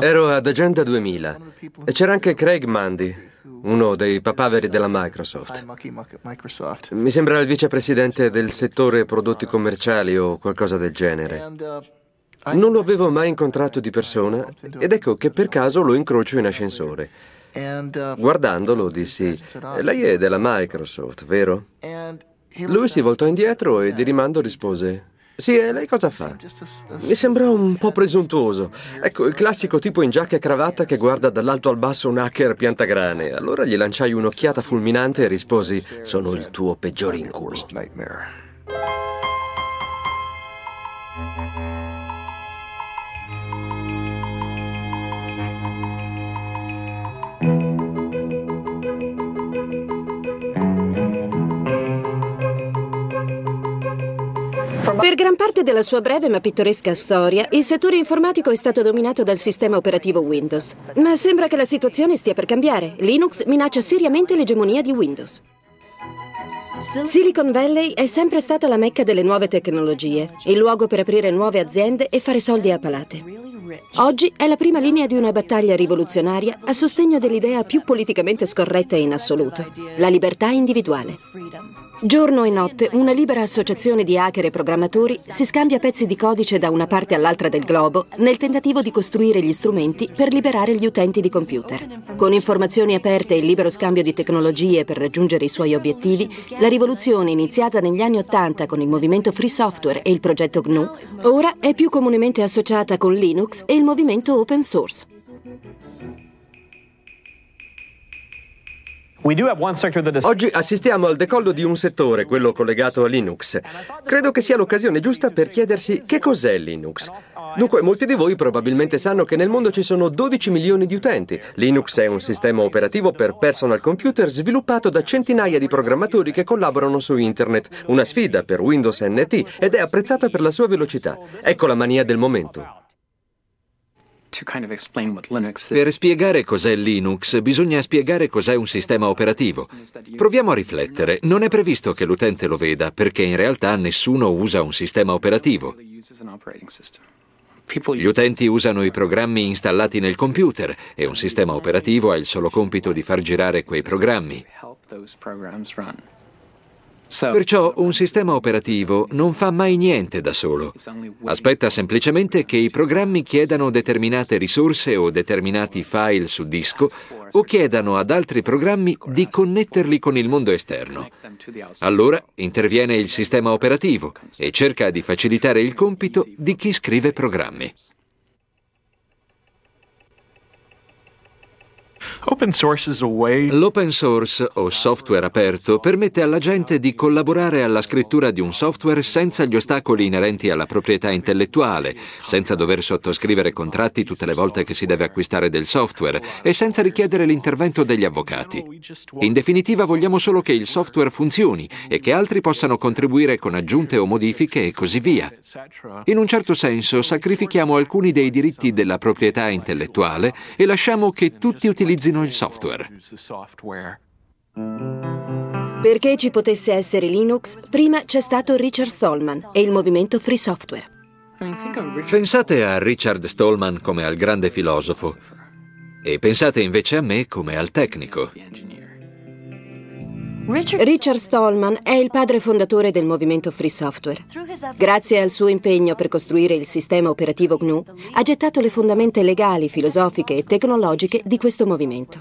Ero ad Agenda 2000 e c'era anche Craig Mundy, uno dei papaveri della Microsoft. Mi sembra il vicepresidente del settore prodotti commerciali o qualcosa del genere. Uh, non lo avevo mai incontrato di persona ed ecco che per caso lo incrocio in ascensore. Uh, Guardandolo dissi, ah, lei è della Microsoft, vero? Lui si voltò indietro e di rimando rispose, sì, e eh, lei cosa fa? Mi sembra un po' presuntuoso. Ecco, il classico tipo in giacca e cravatta che guarda dall'alto al basso un hacker piantagrane. Allora gli lanciai un'occhiata fulminante e risposi: Sono il tuo peggior incubo. Per gran parte della sua breve ma pittoresca storia, il settore informatico è stato dominato dal sistema operativo Windows. Ma sembra che la situazione stia per cambiare. Linux minaccia seriamente l'egemonia di Windows. Silicon Valley è sempre stata la mecca delle nuove tecnologie, il luogo per aprire nuove aziende e fare soldi a palate. Oggi è la prima linea di una battaglia rivoluzionaria a sostegno dell'idea più politicamente scorretta in assoluto, la libertà individuale. Giorno e notte una libera associazione di hacker e programmatori si scambia pezzi di codice da una parte all'altra del globo nel tentativo di costruire gli strumenti per liberare gli utenti di computer. Con informazioni aperte e il libero scambio di tecnologie per raggiungere i suoi obiettivi, la rivoluzione iniziata negli anni Ottanta con il movimento Free Software e il progetto GNU, ora è più comunemente associata con Linux e il movimento open source. Oggi assistiamo al decollo di un settore, quello collegato a Linux. Credo che sia l'occasione giusta per chiedersi che cos'è Linux. Dunque, molti di voi probabilmente sanno che nel mondo ci sono 12 milioni di utenti. Linux è un sistema operativo per personal computer sviluppato da centinaia di programmatori che collaborano su internet, una sfida per Windows NT ed è apprezzata per la sua velocità. Ecco la mania del momento. Per spiegare cos'è Linux bisogna spiegare cos'è un sistema operativo. Proviamo a riflettere. Non è previsto che l'utente lo veda perché in realtà nessuno usa un sistema operativo. Gli utenti usano i programmi installati nel computer e un sistema operativo ha il solo compito di far girare quei programmi. Perciò un sistema operativo non fa mai niente da solo. Aspetta semplicemente che i programmi chiedano determinate risorse o determinati file su disco o chiedano ad altri programmi di connetterli con il mondo esterno. Allora interviene il sistema operativo e cerca di facilitare il compito di chi scrive programmi. L'open source o software aperto permette alla gente di collaborare alla scrittura di un software senza gli ostacoli inerenti alla proprietà intellettuale, senza dover sottoscrivere contratti tutte le volte che si deve acquistare del software e senza richiedere l'intervento degli avvocati. In definitiva vogliamo solo che il software funzioni e che altri possano contribuire con aggiunte o modifiche e così via. In un certo senso sacrifichiamo alcuni dei diritti della proprietà intellettuale e lasciamo che tutti utilizzino usino il software. Perché ci potesse essere Linux, prima c'è stato Richard Stallman e il movimento Free Software. Pensate a Richard Stallman come al grande filosofo e pensate invece a me come al tecnico. Richard Stallman è il padre fondatore del movimento free software. Grazie al suo impegno per costruire il sistema operativo GNU, ha gettato le fondamenta legali, filosofiche e tecnologiche di questo movimento.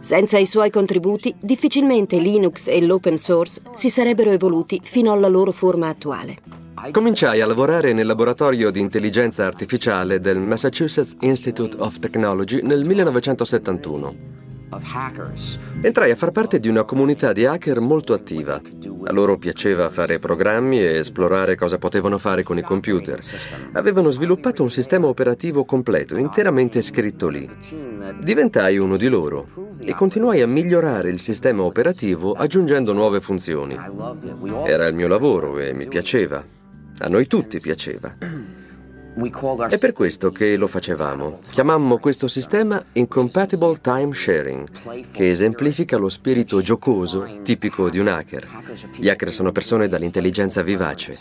Senza i suoi contributi, difficilmente Linux e l'open source si sarebbero evoluti fino alla loro forma attuale. Cominciai a lavorare nel laboratorio di intelligenza artificiale del Massachusetts Institute of Technology nel 1971. Entrai a far parte di una comunità di hacker molto attiva. A loro piaceva fare programmi e esplorare cosa potevano fare con i computer. Avevano sviluppato un sistema operativo completo, interamente scritto lì. Diventai uno di loro e continuai a migliorare il sistema operativo aggiungendo nuove funzioni. Era il mio lavoro e mi piaceva. A noi tutti piaceva. È per questo che lo facevamo. Chiamammo questo sistema Incompatible Time Sharing, che esemplifica lo spirito giocoso tipico di un hacker. Gli hacker sono persone dall'intelligenza vivace.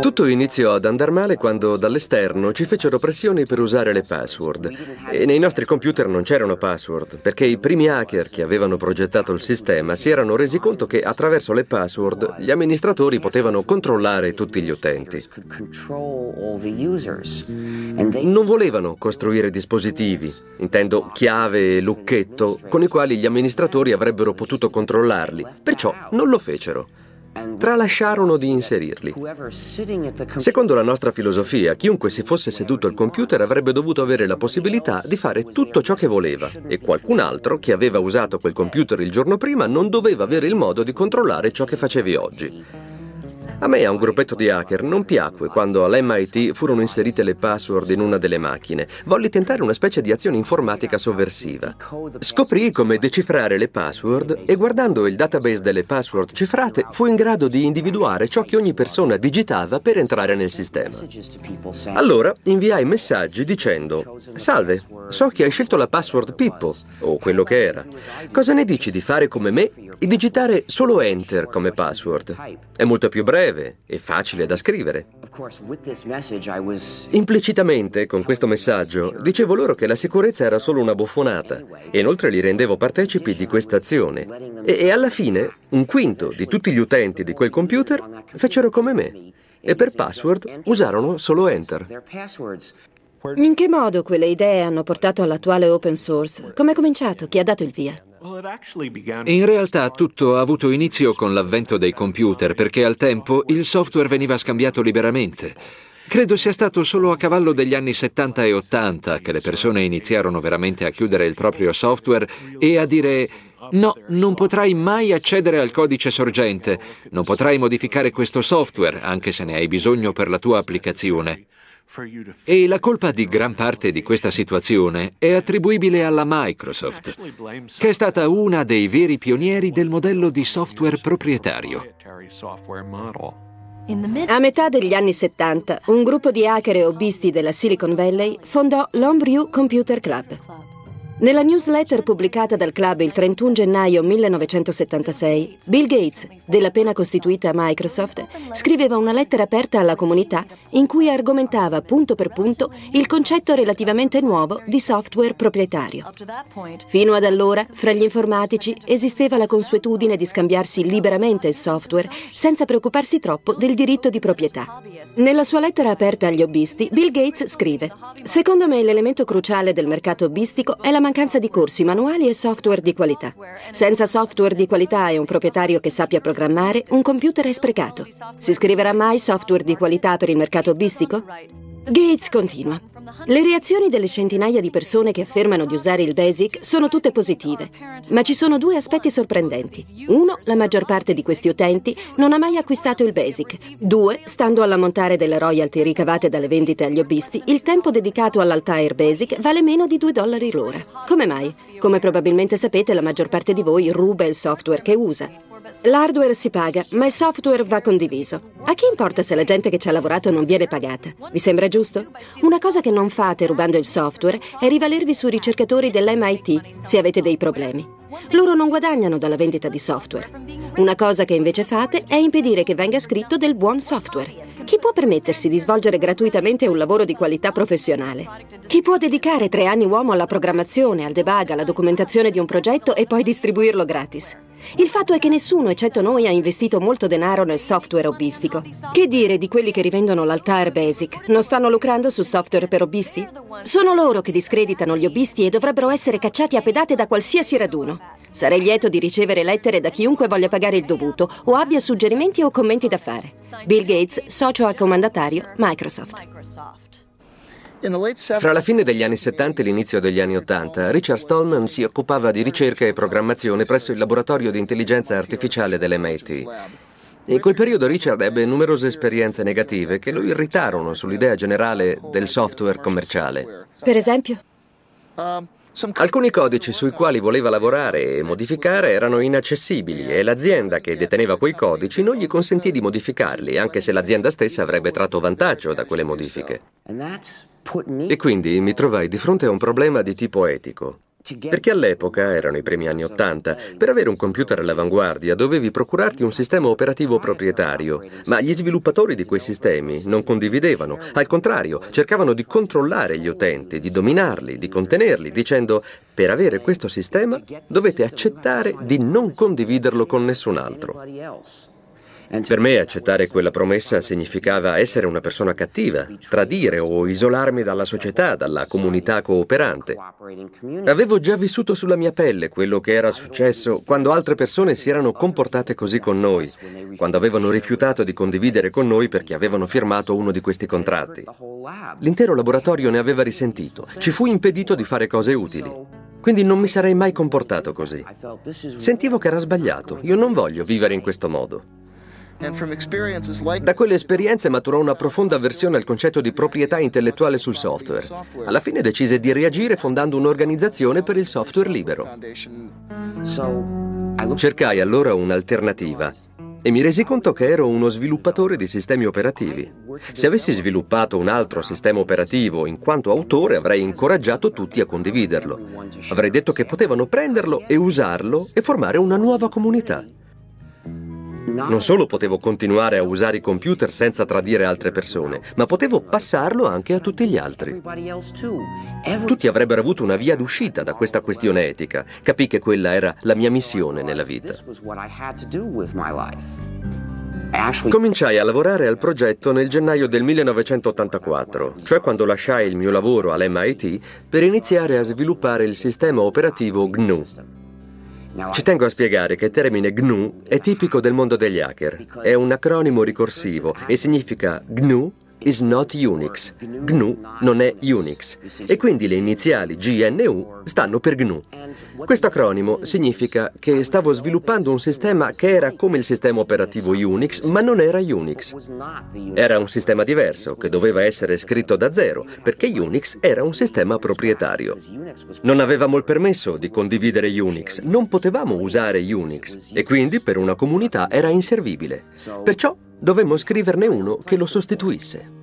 Tutto iniziò ad andare male quando dall'esterno ci fecero pressioni per usare le password. E nei nostri computer non c'erano password, perché i primi hacker che avevano progettato il sistema si erano resi conto che attraverso le password gli amministratori potevano controllare tutti gli utenti. Non volevano costruire dispositivi, intendo chiave e lucchetto, con i quali gli amministratori avrebbero potuto controllarli, perciò non lo fecero tralasciarono di inserirli. Secondo la nostra filosofia, chiunque si fosse seduto al computer avrebbe dovuto avere la possibilità di fare tutto ciò che voleva e qualcun altro che aveva usato quel computer il giorno prima non doveva avere il modo di controllare ciò che facevi oggi. A me e a un gruppetto di hacker non piacque quando all'MIT furono inserite le password in una delle macchine. Volli tentare una specie di azione informatica sovversiva. Scoprì come decifrare le password e guardando il database delle password cifrate fu in grado di individuare ciò che ogni persona digitava per entrare nel sistema. Allora inviai messaggi dicendo Salve, so che hai scelto la password Pippo, o quello che era. Cosa ne dici di fare come me e digitare solo Enter come password. È molto più breve e facile da scrivere. Implicitamente, con questo messaggio, dicevo loro che la sicurezza era solo una buffonata e inoltre li rendevo partecipi di questa azione. E, e alla fine, un quinto di tutti gli utenti di quel computer fecero come me e per password usarono solo Enter. In che modo quelle idee hanno portato all'attuale open source? Come è cominciato? Chi ha dato il via? In realtà tutto ha avuto inizio con l'avvento dei computer perché al tempo il software veniva scambiato liberamente. Credo sia stato solo a cavallo degli anni 70 e 80 che le persone iniziarono veramente a chiudere il proprio software e a dire No, non potrai mai accedere al codice sorgente, non potrai modificare questo software, anche se ne hai bisogno per la tua applicazione. E la colpa di gran parte di questa situazione è attribuibile alla Microsoft, che è stata una dei veri pionieri del modello di software proprietario. A metà degli anni 70, un gruppo di hacker e hobbisti della Silicon Valley fondò l'Homebrew Computer Club. Nella newsletter pubblicata dal club il 31 gennaio 1976, Bill Gates, della pena costituita Microsoft, scriveva una lettera aperta alla comunità in cui argomentava punto per punto il concetto relativamente nuovo di software proprietario. Fino ad allora, fra gli informatici esisteva la consuetudine di scambiarsi liberamente il software senza preoccuparsi troppo del diritto di proprietà. Nella sua lettera aperta agli hobbisti, Bill Gates scrive: Secondo me l'elemento cruciale del mercato hobbistico è la mancanza mancanza di corsi, manuali e software di qualità. Senza software di qualità e un proprietario che sappia programmare, un computer è sprecato. Si scriverà mai software di qualità per il mercato hobbistico? Gates continua. Le reazioni delle centinaia di persone che affermano di usare il Basic sono tutte positive, ma ci sono due aspetti sorprendenti. Uno, la maggior parte di questi utenti non ha mai acquistato il Basic. Due, stando all'ammontare delle royalty ricavate dalle vendite agli hobbisti, il tempo dedicato all'Altair Basic vale meno di 2 dollari l'ora. Come mai? Come probabilmente sapete, la maggior parte di voi ruba il software che usa. L'hardware si paga, ma il software va condiviso. A chi importa se la gente che ci ha lavorato non viene pagata? Vi sembra giusto? Una cosa che non fate rubando il software è rivalervi sui ricercatori dell'MIT se avete dei problemi. Loro non guadagnano dalla vendita di software. Una cosa che invece fate è impedire che venga scritto del buon software. Chi può permettersi di svolgere gratuitamente un lavoro di qualità professionale? Chi può dedicare tre anni uomo alla programmazione, al debug, alla documentazione di un progetto e poi distribuirlo gratis? Il fatto è che nessuno, eccetto noi, ha investito molto denaro nel software hobbistico. Che dire di quelli che rivendono l'altar Basic? Non stanno lucrando su software per hobbisti? Sono loro che discreditano gli hobbisti e dovrebbero essere cacciati a pedate da qualsiasi raduno. Sarei lieto di ricevere lettere da chiunque voglia pagare il dovuto o abbia suggerimenti o commenti da fare. Bill Gates, socio al comandatario Microsoft. Fra la fine degli anni 70 e l'inizio degli anni 80, Richard Stallman si occupava di ricerca e programmazione presso il laboratorio di intelligenza artificiale dell'MIT. In quel periodo Richard ebbe numerose esperienze negative che lo irritarono sull'idea generale del software commerciale. Per esempio? Alcuni codici sui quali voleva lavorare e modificare erano inaccessibili e l'azienda che deteneva quei codici non gli consentì di modificarli, anche se l'azienda stessa avrebbe tratto vantaggio da quelle modifiche. E quindi mi trovai di fronte a un problema di tipo etico. Perché all'epoca, erano i primi anni Ottanta, per avere un computer all'avanguardia dovevi procurarti un sistema operativo proprietario, ma gli sviluppatori di quei sistemi non condividevano, al contrario, cercavano di controllare gli utenti, di dominarli, di contenerli, dicendo per avere questo sistema dovete accettare di non condividerlo con nessun altro. Eh, certo. Per me accettare quella promessa significava essere una persona cattiva, tradire o isolarmi dalla società, dalla comunità cooperante. Avevo già vissuto sulla mia pelle quello che era successo quando altre persone si erano comportate così con noi, quando avevano rifiutato di condividere con noi perché avevano firmato uno di questi contratti. L'intero laboratorio ne aveva risentito, ci fu impedito di fare cose utili. Quindi non mi sarei mai comportato così. Sentivo che era sbagliato, io non voglio vivere in questo modo. Da quelle esperienze maturò una profonda avversione al concetto di proprietà intellettuale sul software. Alla fine decise di reagire fondando un'organizzazione per il software libero. Cercai allora un'alternativa e mi resi conto che ero uno sviluppatore di sistemi operativi. Se avessi sviluppato un altro sistema operativo, in quanto autore avrei incoraggiato tutti a condividerlo. Avrei detto che potevano prenderlo e usarlo e formare una nuova comunità. Non solo potevo continuare a usare i computer senza tradire altre persone, ma potevo passarlo anche a tutti gli altri. Tutti avrebbero avuto una via d'uscita da questa questione etica. Capì che quella era la mia missione nella vita. Cominciai a lavorare al progetto nel gennaio del 1984, cioè quando lasciai il mio lavoro all'MIT per iniziare a sviluppare il sistema operativo GNU. Ci tengo a spiegare che il termine GNU è tipico del mondo degli hacker. È un acronimo ricorsivo e significa GNU is not Unix, GNU non è Unix e quindi le iniziali GNU stanno per GNU. Questo acronimo significa che stavo sviluppando un sistema che era come il sistema operativo Unix ma non era Unix. Era un sistema diverso che doveva essere scritto da zero perché Unix era un sistema proprietario. Non avevamo il permesso di condividere Unix, non potevamo usare Unix e quindi per una comunità era inservibile. Perciò Dovemmo scriverne uno che lo sostituisse.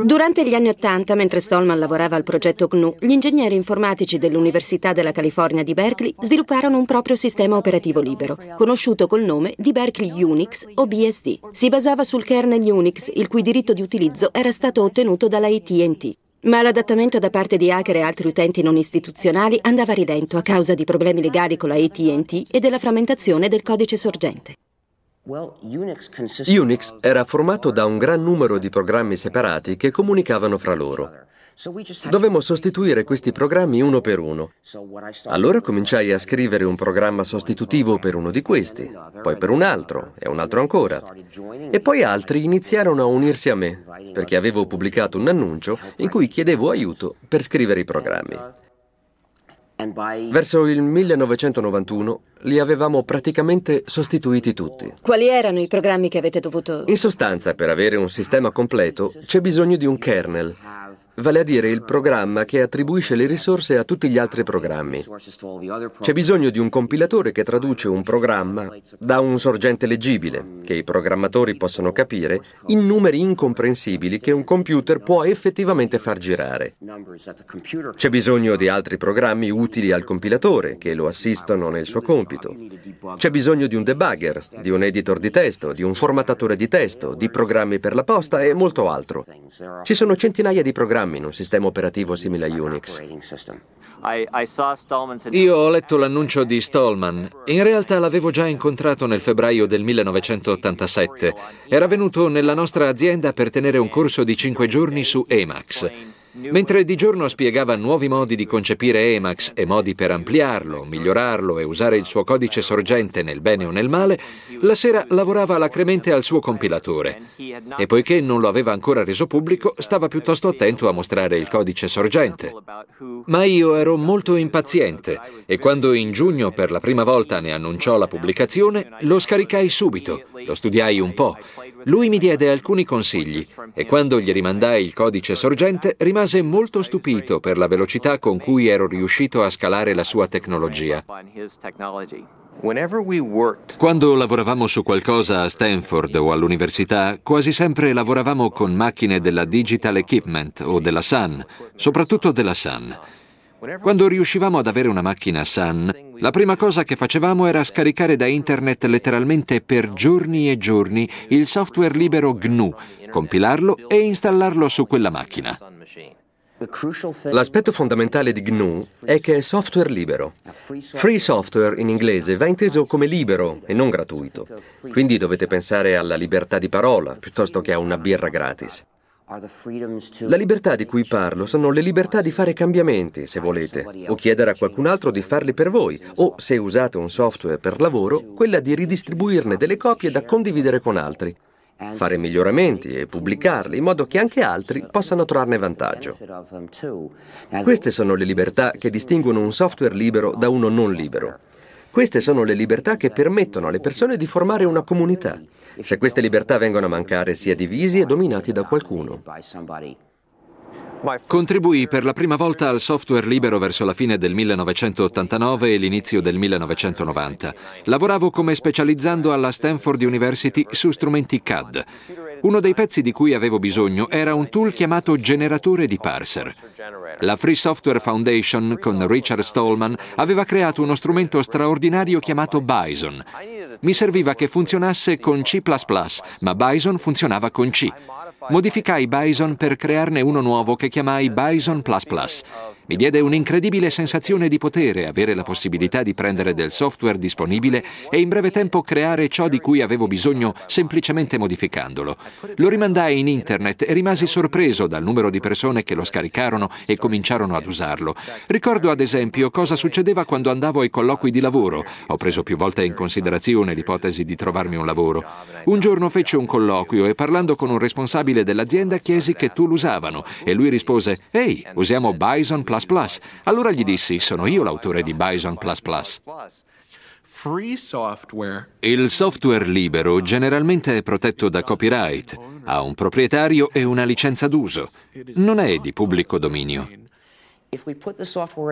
Durante gli anni Ottanta, mentre Stallman lavorava al progetto GNU, gli ingegneri informatici dell'Università della California di Berkeley svilupparono un proprio sistema operativo libero, conosciuto col nome di Berkeley Unix o BSD. Si basava sul kernel Unix, il cui diritto di utilizzo era stato ottenuto dalla ATT. Ma l'adattamento da parte di hacker e altri utenti non istituzionali andava rilento a causa di problemi legali con la ATT e della frammentazione del codice sorgente. Unix era formato da un gran numero di programmi separati che comunicavano fra loro. Dovemmo sostituire questi programmi uno per uno. Allora cominciai a scrivere un programma sostitutivo per uno di questi, poi per un altro e un altro ancora. E poi altri iniziarono a unirsi a me, perché avevo pubblicato un annuncio in cui chiedevo aiuto per scrivere i programmi. Uh, Verso il 1991 li avevamo praticamente sostituiti tutti. Quali erano i programmi che avete dovuto... In sostanza, per avere un sistema completo, c'è bisogno di un kernel, vale a dire il programma che attribuisce le risorse a tutti gli altri programmi. C'è bisogno di un compilatore che traduce un programma da un sorgente leggibile, che i programmatori possono capire, in numeri incomprensibili che un computer può effettivamente far girare. C'è bisogno di altri programmi utili al compilatore, che lo assistono nel suo compito. C'è bisogno di un debugger, di un editor di testo, di un formattatore di testo, di programmi per la posta e molto altro. Ci sono centinaia di programmi programmi in un sistema operativo simile a Unix. Io ho letto l'annuncio di Stallman. In realtà l'avevo già incontrato nel febbraio del 1987. Era venuto nella nostra azienda per tenere un corso di 5 giorni su Emacs. Mentre di giorno spiegava nuovi modi di concepire Emacs e modi per ampliarlo, migliorarlo e usare il suo codice sorgente nel bene o nel male, la sera lavorava alacremente al suo compilatore e poiché non lo aveva ancora reso pubblico stava piuttosto attento a mostrare il codice sorgente. Ma io ero molto impaziente e quando in giugno per la prima volta ne annunciò la pubblicazione lo scaricai subito lo studiai un po'. Lui mi diede alcuni consigli e quando gli rimandai il codice sorgente rimase molto stupito per la velocità con cui ero riuscito a scalare la sua tecnologia. Quando lavoravamo su qualcosa a Stanford o all'università, quasi sempre lavoravamo con macchine della Digital Equipment o della Sun, soprattutto della Sun. Quando riuscivamo ad avere una macchina Sun, la prima cosa che facevamo era scaricare da internet letteralmente per giorni e giorni il software libero GNU, compilarlo e installarlo su quella macchina. L'aspetto fondamentale di GNU è che è software libero. Free software in inglese va inteso come libero e non gratuito. Quindi dovete pensare alla libertà di parola piuttosto che a una birra gratis. La libertà di cui parlo sono le libertà di fare cambiamenti, se volete, o chiedere a qualcun altro di farli per voi, o, se usate un software per lavoro, quella di ridistribuirne delle copie da condividere con altri, fare miglioramenti e pubblicarli in modo che anche altri possano trarne vantaggio. Queste sono le libertà che distinguono un software libero da uno non libero. Queste sono le libertà che permettono alle persone di formare una comunità se queste libertà vengono a mancare si è divisi e dominati da qualcuno. Contribuì per la prima volta al software libero verso la fine del 1989 e l'inizio del 1990. Lavoravo come specializzando alla Stanford University su strumenti CAD. Uno dei pezzi di cui avevo bisogno era un tool chiamato generatore di parser. La Free Software Foundation, con Richard Stallman, aveva creato uno strumento straordinario chiamato Bison. Mi serviva che funzionasse con C++, ma Bison funzionava con C. Modificai Bison per crearne uno nuovo che chiamai Bison Plus Mi diede un'incredibile sensazione di potere avere la possibilità di prendere del software disponibile e in breve tempo creare ciò di cui avevo bisogno semplicemente modificandolo. Lo rimandai in internet e rimasi sorpreso dal numero di persone che lo scaricarono e cominciarono ad usarlo. Ricordo ad esempio cosa succedeva quando andavo ai colloqui di lavoro. Ho preso più volte in considerazione l'ipotesi di trovarmi un lavoro. Un giorno feci un colloquio e parlando con un responsabile civile dell'azienda chiesi che tool usavano e lui rispose «Ehi, usiamo Bison++». Allora gli dissi «Sono io l'autore di Bison++». Il software libero generalmente è protetto da copyright, ha un proprietario e una licenza d'uso, non è di pubblico dominio.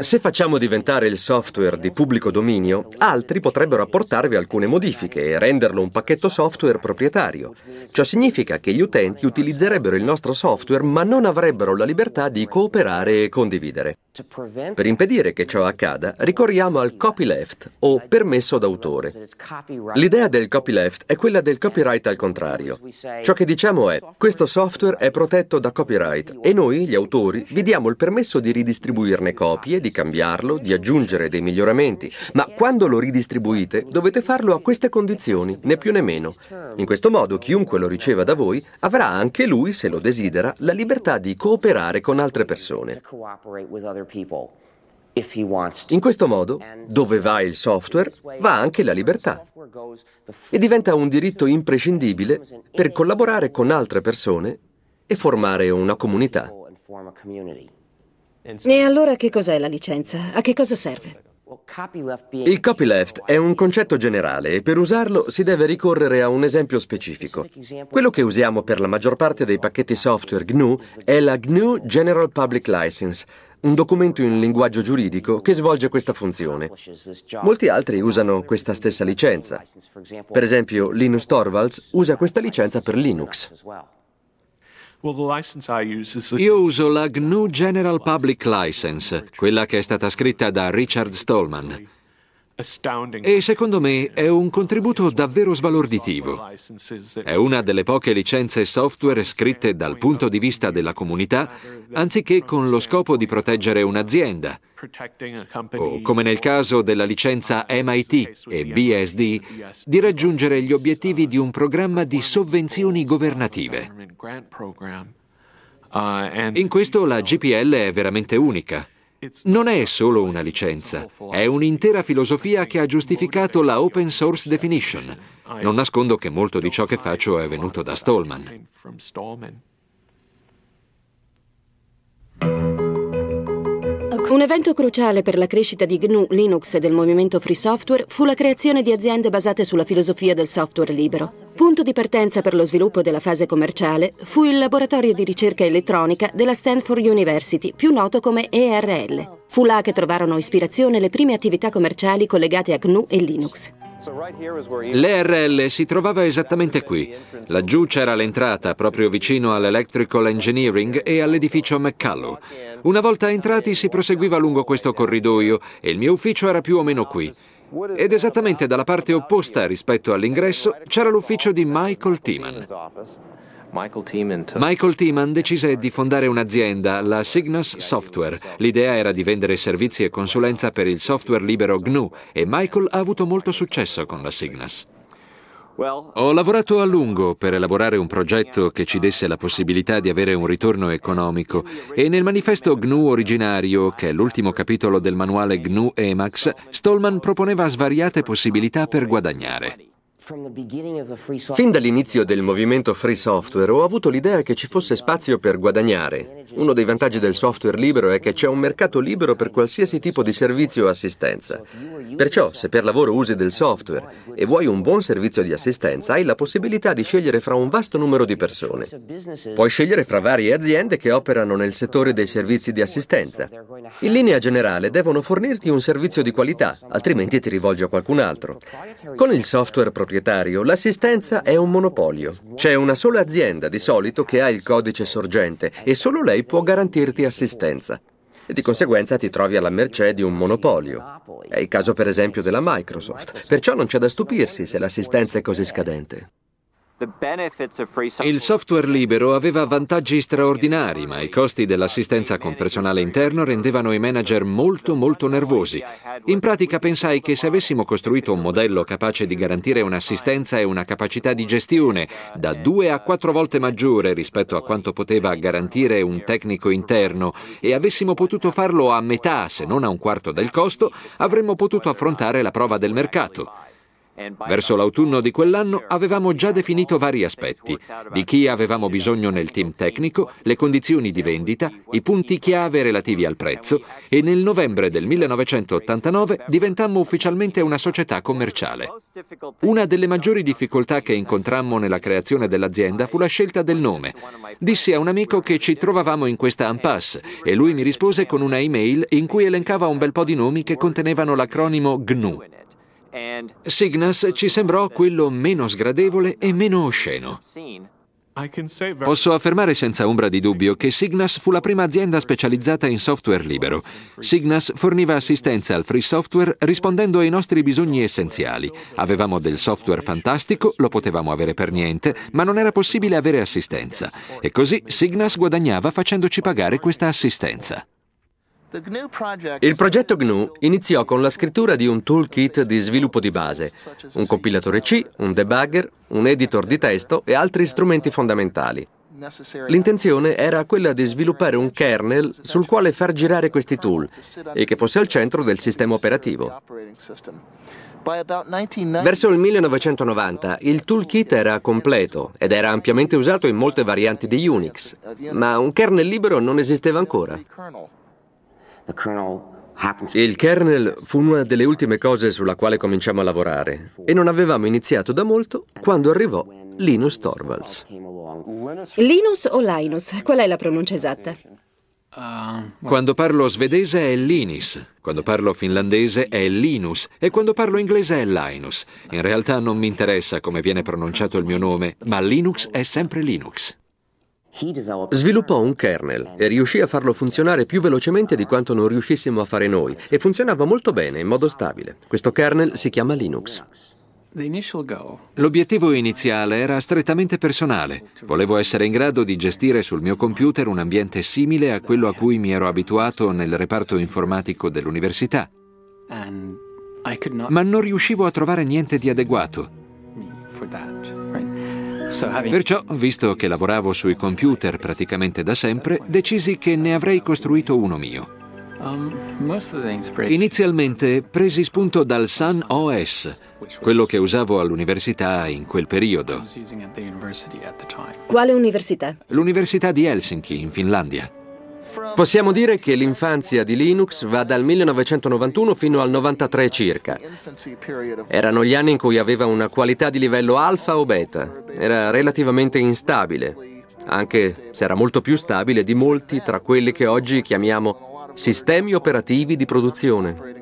Se facciamo diventare il software di pubblico dominio, altri potrebbero apportarvi alcune modifiche e renderlo un pacchetto software proprietario. Ciò significa che gli utenti utilizzerebbero il nostro software ma non avrebbero la libertà di cooperare e condividere. Per impedire che ciò accada, ricorriamo al copyleft o permesso d'autore. L'idea del copyleft è quella del copyright al contrario. Ciò che diciamo è, questo software è protetto da copyright e noi, gli autori, vi diamo il permesso di ridistribuirne copie, di cambiarlo, di aggiungere dei miglioramenti, ma quando lo ridistribuite dovete farlo a queste condizioni, né più né meno. In questo modo chiunque lo riceva da voi avrà anche lui, se lo desidera, la libertà di cooperare con altre persone. In questo modo, dove va il software, va anche la libertà e diventa un diritto imprescindibile per collaborare con altre persone e formare una comunità. E allora che cos'è la licenza? A che cosa serve? Il copyleft è un concetto generale e per usarlo si deve ricorrere a un esempio specifico. Quello che usiamo per la maggior parte dei pacchetti software GNU è la GNU General Public License, un documento in linguaggio giuridico che svolge questa funzione. Molti altri usano questa stessa licenza. Per esempio, Linus Torvalds usa questa licenza per Linux. Io uso la GNU General Public License, quella che è stata scritta da Richard Stallman. E secondo me è un contributo davvero sbalorditivo. È una delle poche licenze software scritte dal punto di vista della comunità, anziché con lo scopo di proteggere un'azienda, o come nel caso della licenza MIT e BSD, di raggiungere gli obiettivi di un programma di sovvenzioni governative. Uh, In questo la GPL è veramente unica. Non è solo una licenza, è un'intera filosofia che ha giustificato la open source definition. Non nascondo che molto di ciò che faccio è venuto da Stallman. Un evento cruciale per la crescita di GNU Linux e del movimento free software fu la creazione di aziende basate sulla filosofia del software libero. Punto di partenza per lo sviluppo della fase commerciale fu il laboratorio di ricerca elettronica della Stanford University, più noto come ERL. Fu là che trovarono ispirazione le prime attività commerciali collegate a GNU e Linux. L'ERL si trovava esattamente qui. Laggiù c'era l'entrata, proprio vicino all'Electrical Engineering e all'edificio McCallow. Una volta entrati si proseguiva lungo questo corridoio e il mio ufficio era più o meno qui. Ed esattamente dalla parte opposta rispetto all'ingresso c'era l'ufficio di Michael Timan. Michael Tiemann decise di fondare un'azienda, la Cygnus Software. L'idea era di vendere servizi e consulenza per il software libero GNU e Michael ha avuto molto successo con la Cygnus. Ho lavorato a lungo per elaborare un progetto che ci desse la possibilità di avere un ritorno economico e nel manifesto GNU originario, che è l'ultimo capitolo del manuale GNU Emacs, Stallman proponeva svariate possibilità per guadagnare. Fin dall'inizio del movimento free software ho avuto l'idea che ci fosse spazio per guadagnare. Uno dei vantaggi del software libero è che c'è un mercato libero per qualsiasi tipo di servizio o assistenza. Perciò, se per lavoro usi del software e vuoi un buon servizio di assistenza, hai la possibilità di scegliere fra un vasto numero di persone. Puoi scegliere fra varie aziende che operano nel settore dei servizi di assistenza. In linea generale devono fornirti un servizio di qualità, altrimenti ti rivolgi a qualcun altro. Con il software proprietario proprietario, l'assistenza è un monopolio. C'è una sola azienda di solito che ha il codice sorgente e solo lei può garantirti assistenza. E di conseguenza ti trovi alla mercé di un monopolio. È il caso per esempio della Microsoft, perciò non c'è da stupirsi se l'assistenza è così scadente. Il software libero aveva vantaggi straordinari, ma i costi dell'assistenza con personale interno rendevano i manager molto molto nervosi. In pratica pensai che se avessimo costruito un modello capace di garantire un'assistenza e una capacità di gestione da due a quattro volte maggiore rispetto a quanto poteva garantire un tecnico interno e avessimo potuto farlo a metà, se non a un quarto del costo, avremmo potuto affrontare la prova del mercato. Verso l'autunno di quell'anno avevamo già definito vari aspetti, di chi avevamo bisogno nel team tecnico, le condizioni di vendita, i punti chiave relativi al prezzo e nel novembre del 1989 diventammo ufficialmente una società commerciale. Una delle maggiori difficoltà che incontrammo nella creazione dell'azienda fu la scelta del nome. Dissi a un amico che ci trovavamo in questa impasse e lui mi rispose con una email in cui elencava un bel po' di nomi che contenevano l'acronimo GNU. Cygnus ci sembrò quello meno sgradevole e meno osceno. Posso affermare senza ombra di dubbio che Cygnus fu la prima azienda specializzata in software libero. Cygnus forniva assistenza al free software rispondendo ai nostri bisogni essenziali. Avevamo del software fantastico, lo potevamo avere per niente, ma non era possibile avere assistenza. E così Cygnus guadagnava facendoci pagare questa assistenza. Il progetto GNU iniziò con la scrittura di un toolkit di sviluppo di base, un compilatore C, un debugger, un editor di testo e altri strumenti fondamentali. L'intenzione era quella di sviluppare un kernel sul quale far girare questi tool e che fosse al centro del sistema operativo. Verso il 1990 il toolkit era completo ed era ampiamente usato in molte varianti di Unix, ma un kernel libero non esisteva ancora. Il kernel fu una delle ultime cose sulla quale cominciamo a lavorare e non avevamo iniziato da molto quando arrivò Linus Torvalds. Linus o Linus? Qual è la pronuncia esatta? Ah, quando parlo svedese è Linis, quando parlo finlandese è Linus e quando parlo inglese è Linus. In realtà non mi interessa come viene pronunciato il mio nome, ma Linux è sempre Linux. Sviluppò un kernel e riuscì a farlo funzionare più velocemente di quanto non riuscissimo a fare noi e funzionava molto bene, in modo stabile. Questo kernel si chiama Linux. L'obiettivo iniziale era strettamente personale. Volevo essere in grado di gestire sul mio computer un ambiente simile a quello a cui mi ero abituato nel reparto informatico dell'università. Ma non riuscivo a trovare niente di adeguato. Perciò, visto che lavoravo sui computer praticamente da sempre, decisi che ne avrei costruito uno mio. Um, Inizialmente presi spunto dal Sun OS, quello che usavo all'università in quel periodo. Quale università? L'università di Helsinki, in Finlandia. Possiamo dire che l'infanzia di Linux va dal 1991 fino al 93 circa. Erano gli anni in cui aveva una qualità di livello alfa o beta. Era relativamente instabile, anche se era molto più stabile di molti tra quelli che oggi chiamiamo sistemi operativi di produzione.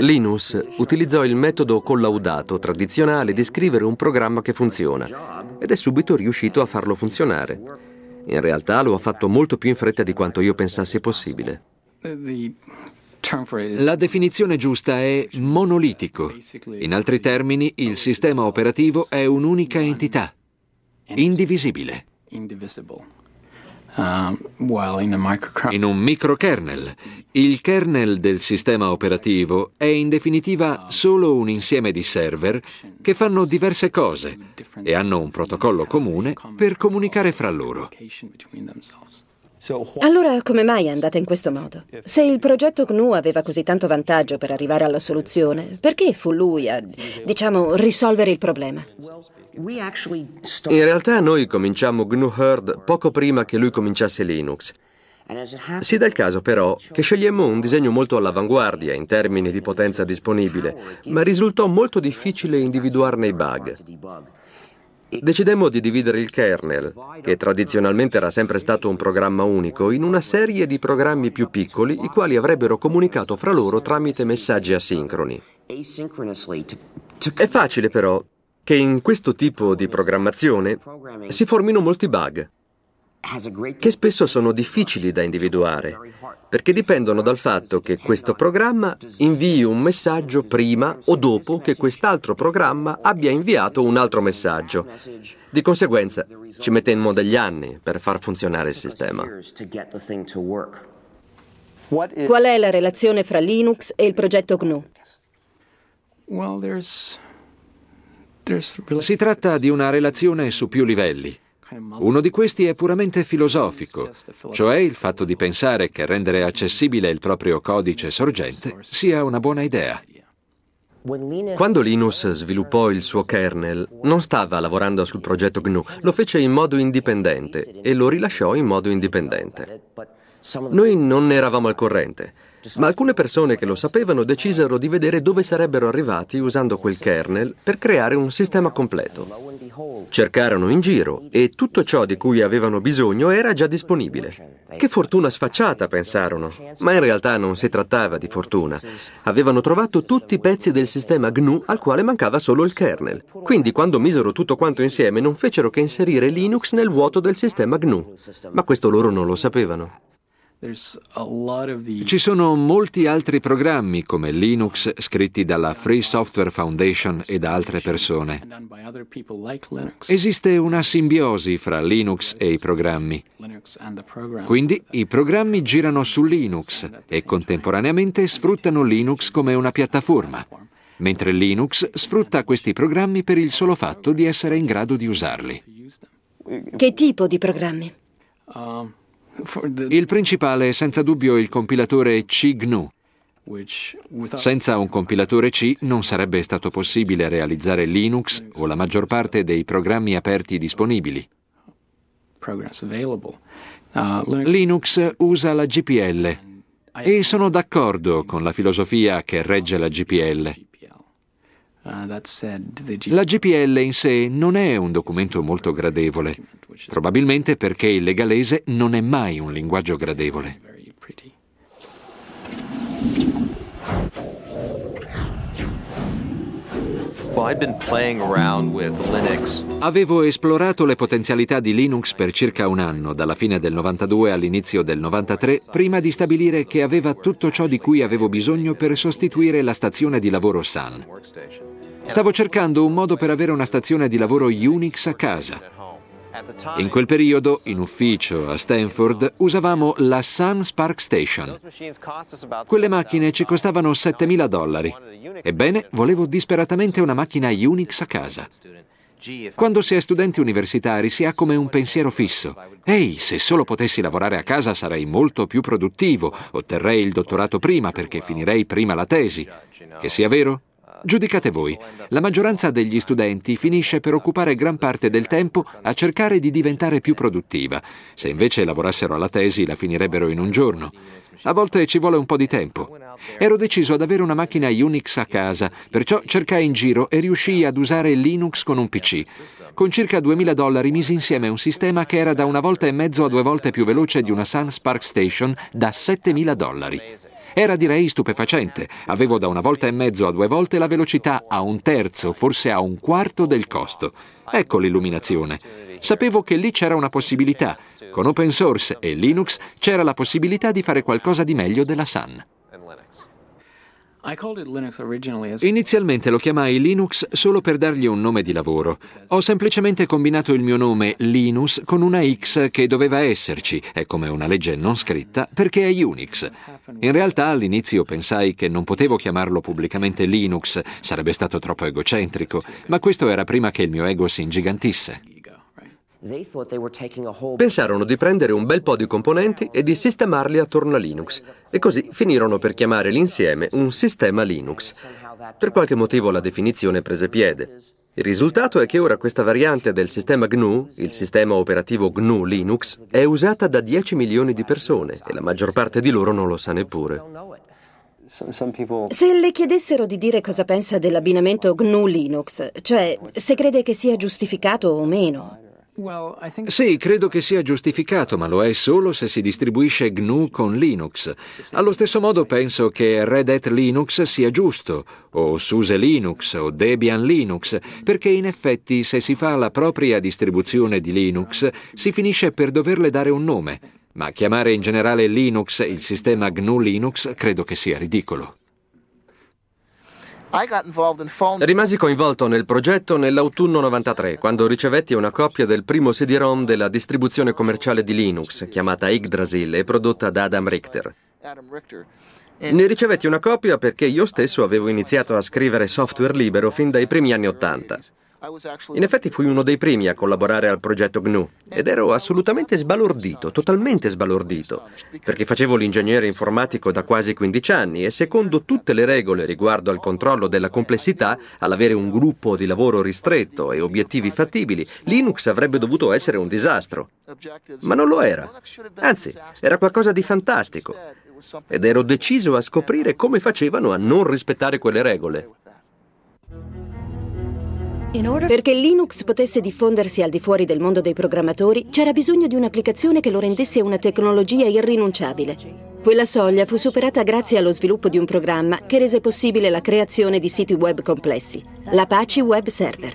Linus utilizzò il metodo collaudato tradizionale di scrivere un programma che funziona ed è subito riuscito a farlo funzionare. In realtà lo ha fatto molto più in fretta di quanto io pensassi possibile. La definizione giusta è monolitico. In altri termini, il sistema operativo è un'unica entità, indivisibile. Um, in un microkernel. Il kernel del sistema operativo è in definitiva solo un insieme di server che fanno diverse cose e hanno un protocollo comune per comunicare fra loro. Allora come mai è andata in questo modo? Se il progetto GNU aveva così tanto vantaggio per arrivare alla soluzione, perché fu lui a, diciamo, risolvere il problema? In realtà noi cominciamo GNU Herd poco prima che lui cominciasse Linux. Si dà il caso però che scegliemmo un disegno molto all'avanguardia in termini di potenza disponibile, ma risultò molto difficile individuarne i bug. Decidemmo di dividere il kernel, che tradizionalmente era sempre stato un programma unico, in una serie di programmi più piccoli, i quali avrebbero comunicato fra loro tramite messaggi asincroni. È facile però che in questo tipo di programmazione si formino molti bug, che spesso sono difficili da individuare, perché dipendono dal fatto che questo programma invii un messaggio prima o dopo che quest'altro programma abbia inviato un altro messaggio. Di conseguenza ci mettemmo degli anni per far funzionare il sistema. Qual è la relazione fra Linux e il progetto GNU? Si tratta di una relazione su più livelli. Uno di questi è puramente filosofico, cioè il fatto di pensare che rendere accessibile il proprio codice sorgente sia una buona idea. Quando Linus sviluppò il suo kernel, non stava lavorando sul progetto GNU, lo fece in modo indipendente e lo rilasciò in modo indipendente. Noi non ne eravamo al corrente ma alcune persone che lo sapevano decisero di vedere dove sarebbero arrivati usando quel kernel per creare un sistema completo. Cercarono in giro e tutto ciò di cui avevano bisogno era già disponibile. Che fortuna sfacciata, pensarono, ma in realtà non si trattava di fortuna. Avevano trovato tutti i pezzi del sistema GNU al quale mancava solo il kernel. Quindi quando misero tutto quanto insieme non fecero che inserire Linux nel vuoto del sistema GNU, ma questo loro non lo sapevano. Ci sono molti altri programmi come Linux scritti dalla Free Software Foundation e da altre persone. Esiste una simbiosi fra Linux e i programmi. Quindi i programmi girano su Linux e contemporaneamente sfruttano Linux come una piattaforma, mentre Linux sfrutta questi programmi per il solo fatto di essere in grado di usarli. Che tipo di programmi? Um, il principale è senza dubbio il compilatore CGNU. Senza un compilatore C non sarebbe stato possibile realizzare Linux o la maggior parte dei programmi aperti disponibili. Uh, Linux usa la GPL e sono d'accordo con la filosofia che regge la GPL. Ah, la GPL in sé non è un documento molto gradevole, probabilmente perché il legalese non è mai un linguaggio gradevole. Avevo esplorato le potenzialità di Linux per circa un anno, dalla fine del 92 all'inizio del 93, prima di stabilire che aveva tutto ciò di cui avevo bisogno per sostituire la stazione di lavoro Sun. Stavo cercando un modo per avere una stazione di lavoro Unix a casa. In quel periodo, in ufficio a Stanford, usavamo la Sun Spark Station. Quelle macchine ci costavano 7.000 dollari. Ebbene, volevo disperatamente una macchina Unix a casa. Quando si è studenti universitari si ha come un pensiero fisso. Ehi, se solo potessi lavorare a casa sarei molto più produttivo, otterrei il dottorato prima perché finirei prima la tesi. Che sia vero? Giudicate voi, la maggioranza degli studenti finisce per occupare gran parte del tempo a cercare di diventare più produttiva. Se invece lavorassero alla tesi la finirebbero in un giorno. A volte ci vuole un po' di tempo. Ero deciso ad avere una macchina Unix a casa, perciò cercai in giro e riuscii ad usare Linux con un PC. Con circa 2000 dollari misi insieme un sistema che era da una volta e mezzo a due volte più veloce di una Sun Spark Station da 7000 dollari. Era direi stupefacente. Avevo da una volta e mezzo a due volte la velocità a un terzo, forse a un quarto del costo. Ecco l'illuminazione. Sapevo che lì c'era una possibilità. Con open source e Linux c'era la possibilità di fare qualcosa di meglio della Sun. Inizialmente lo chiamai Linux solo per dargli un nome di lavoro. Ho semplicemente combinato il mio nome Linus con una X che doveva esserci, è come una legge non scritta, perché è Unix. In realtà all'inizio pensai che non potevo chiamarlo pubblicamente Linux, sarebbe stato troppo egocentrico, ma questo era prima che il mio ego si ingigantisse. Pensarono di prendere un bel po' di componenti e di sistemarli attorno a Linux e così finirono per chiamare l'insieme un sistema Linux. Per qualche motivo la definizione prese piede. Il risultato è che ora questa variante del sistema GNU, il sistema operativo GNU Linux, è usata da 10 milioni di persone e la maggior parte di loro non lo sa neppure. Se le chiedessero di dire cosa pensa dell'abbinamento GNU Linux, cioè se crede che sia giustificato o meno, sì, credo che sia giustificato, ma lo è solo se si distribuisce GNU con Linux. Allo stesso modo penso che Red Hat Linux sia giusto, o SUSE Linux, o Debian Linux, perché in effetti se si fa la propria distribuzione di Linux si finisce per doverle dare un nome, ma chiamare in generale Linux il sistema GNU Linux credo che sia ridicolo. Rimasi coinvolto nel progetto nell'autunno 93, quando ricevetti una copia del primo CD-ROM della distribuzione commerciale di Linux, chiamata Yggdrasil e prodotta da Adam Richter. Ne ricevetti una copia perché io stesso avevo iniziato a scrivere software libero fin dai primi anni Ottanta. In effetti fui uno dei primi a collaborare al progetto GNU ed ero assolutamente sbalordito, totalmente sbalordito, perché facevo l'ingegnere informatico da quasi 15 anni e secondo tutte le regole riguardo al controllo della complessità, all'avere un gruppo di lavoro ristretto e obiettivi fattibili, Linux avrebbe dovuto essere un disastro. Ma non lo era. Anzi, era qualcosa di fantastico. Ed ero deciso a scoprire come facevano a non rispettare quelle regole. Perché Linux potesse diffondersi al di fuori del mondo dei programmatori, c'era bisogno di un'applicazione che lo rendesse una tecnologia irrinunciabile. Quella soglia fu superata grazie allo sviluppo di un programma che rese possibile la creazione di siti web complessi, l'Apache Web Server.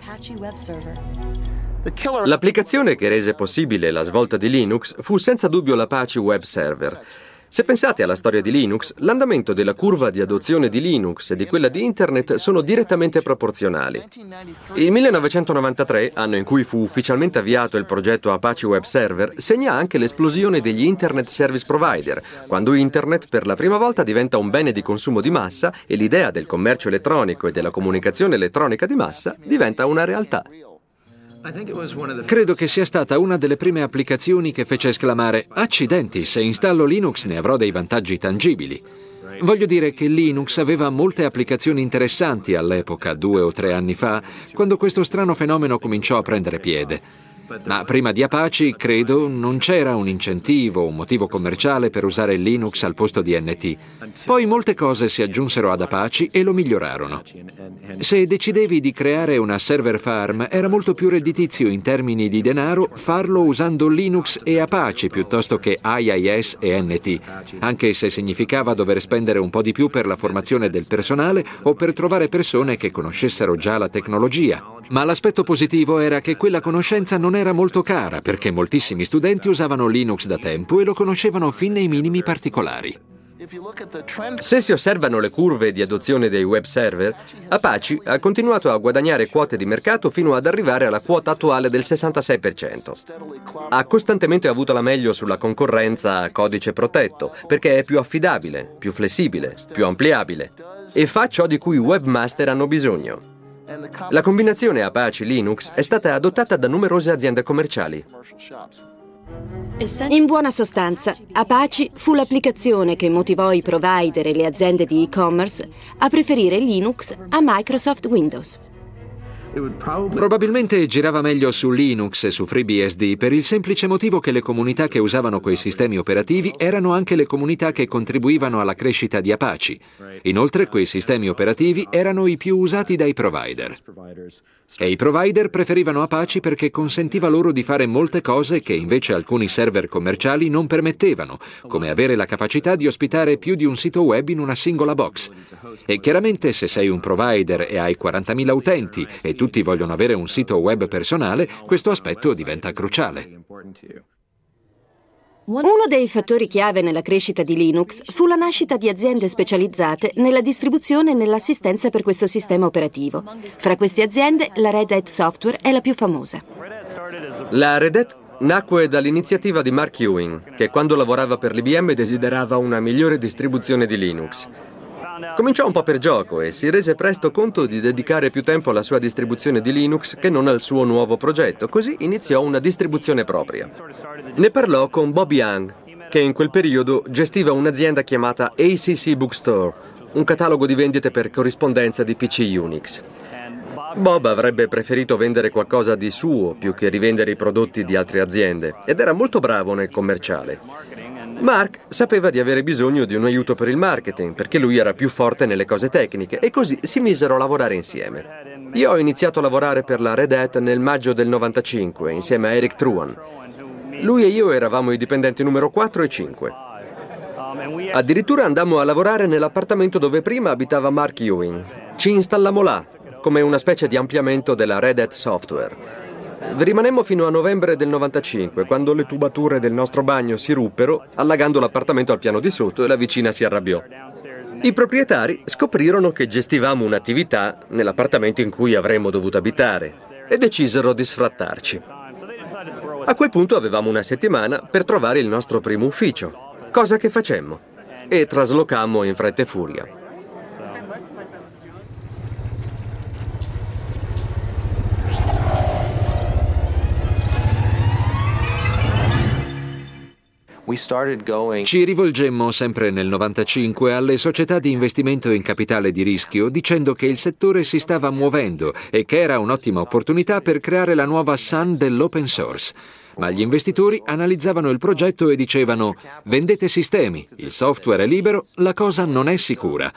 L'applicazione che rese possibile la svolta di Linux fu senza dubbio l'Apache Web Server. Se pensate alla storia di Linux, l'andamento della curva di adozione di Linux e di quella di Internet sono direttamente proporzionali. Il 1993, anno in cui fu ufficialmente avviato il progetto Apache Web Server, segna anche l'esplosione degli Internet Service Provider, quando Internet per la prima volta diventa un bene di consumo di massa e l'idea del commercio elettronico e della comunicazione elettronica di massa diventa una realtà. Credo che sia stata una delle prime applicazioni che fece esclamare accidenti, se installo Linux ne avrò dei vantaggi tangibili. Voglio dire che Linux aveva molte applicazioni interessanti all'epoca, due o tre anni fa, quando questo strano fenomeno cominciò a prendere piede. Ma prima di Apache, credo, non c'era un incentivo, un motivo commerciale per usare Linux al posto di NT. Poi molte cose si aggiunsero ad Apache e lo migliorarono. Se decidevi di creare una server farm, era molto più redditizio in termini di denaro farlo usando Linux e Apache piuttosto che IIS e NT, anche se significava dover spendere un po' di più per la formazione del personale o per trovare persone che conoscessero già la tecnologia. Ma l'aspetto positivo era che quella conoscenza non era molto cara, perché moltissimi studenti usavano Linux da tempo e lo conoscevano fin nei minimi particolari. Se si osservano le curve di adozione dei web server, Apache ha continuato a guadagnare quote di mercato fino ad arrivare alla quota attuale del 66%. Ha costantemente avuto la meglio sulla concorrenza a codice protetto, perché è più affidabile, più flessibile, più ampliabile e fa ciò di cui i webmaster hanno bisogno. La combinazione Apache Linux è stata adottata da numerose aziende commerciali. In buona sostanza, Apache fu l'applicazione che motivò i provider e le aziende di e-commerce a preferire Linux a Microsoft Windows. Probabilmente girava meglio su Linux e su FreeBSD per il semplice motivo che le comunità che usavano quei sistemi operativi erano anche le comunità che contribuivano alla crescita di Apache. Inoltre quei sistemi operativi erano i più usati dai provider e i provider preferivano Apache perché consentiva loro di fare molte cose che invece alcuni server commerciali non permettevano, come avere la capacità di ospitare più di un sito web in una singola box. E chiaramente se sei un provider e hai 40.000 utenti e tutti vogliono avere un sito web personale, questo aspetto diventa cruciale. Uno dei fattori chiave nella crescita di Linux fu la nascita di aziende specializzate nella distribuzione e nell'assistenza per questo sistema operativo. Fra queste aziende la Red Hat Software è la più famosa. La Red Hat nacque dall'iniziativa di Mark Ewing, che quando lavorava per l'IBM desiderava una migliore distribuzione di Linux. Cominciò un po' per gioco e si rese presto conto di dedicare più tempo alla sua distribuzione di Linux che non al suo nuovo progetto, così iniziò una distribuzione propria. Ne parlò con Bob Young, che in quel periodo gestiva un'azienda chiamata ACC Bookstore, un catalogo di vendite per corrispondenza di PC Unix. Bob avrebbe preferito vendere qualcosa di suo più che rivendere i prodotti di altre aziende ed era molto bravo nel commerciale. Mark sapeva di avere bisogno di un aiuto per il marketing, perché lui era più forte nelle cose tecniche, e così si misero a lavorare insieme. Io ho iniziato a lavorare per la Red Hat nel maggio del 95, insieme a Eric Truon. Lui e io eravamo i dipendenti numero 4 e 5. Addirittura andammo a lavorare nell'appartamento dove prima abitava Mark Ewing. Ci installammo là, come una specie di ampliamento della Red Hat Software. Rimanemmo fino a novembre del 95, quando le tubature del nostro bagno si ruppero, allagando l'appartamento al piano di sotto e la vicina si arrabbiò. I proprietari scoprirono che gestivamo un'attività nell'appartamento in cui avremmo dovuto abitare e decisero di sfrattarci. A quel punto avevamo una settimana per trovare il nostro primo ufficio, cosa che facemmo, e traslocammo in fretta e furia. Ci rivolgemmo sempre nel 1995 alle società di investimento in capitale di rischio dicendo che il settore si stava muovendo e che era un'ottima opportunità per creare la nuova Sun dell'open source ma gli investitori analizzavano il progetto e dicevano vendete sistemi, il software è libero, la cosa non è sicura.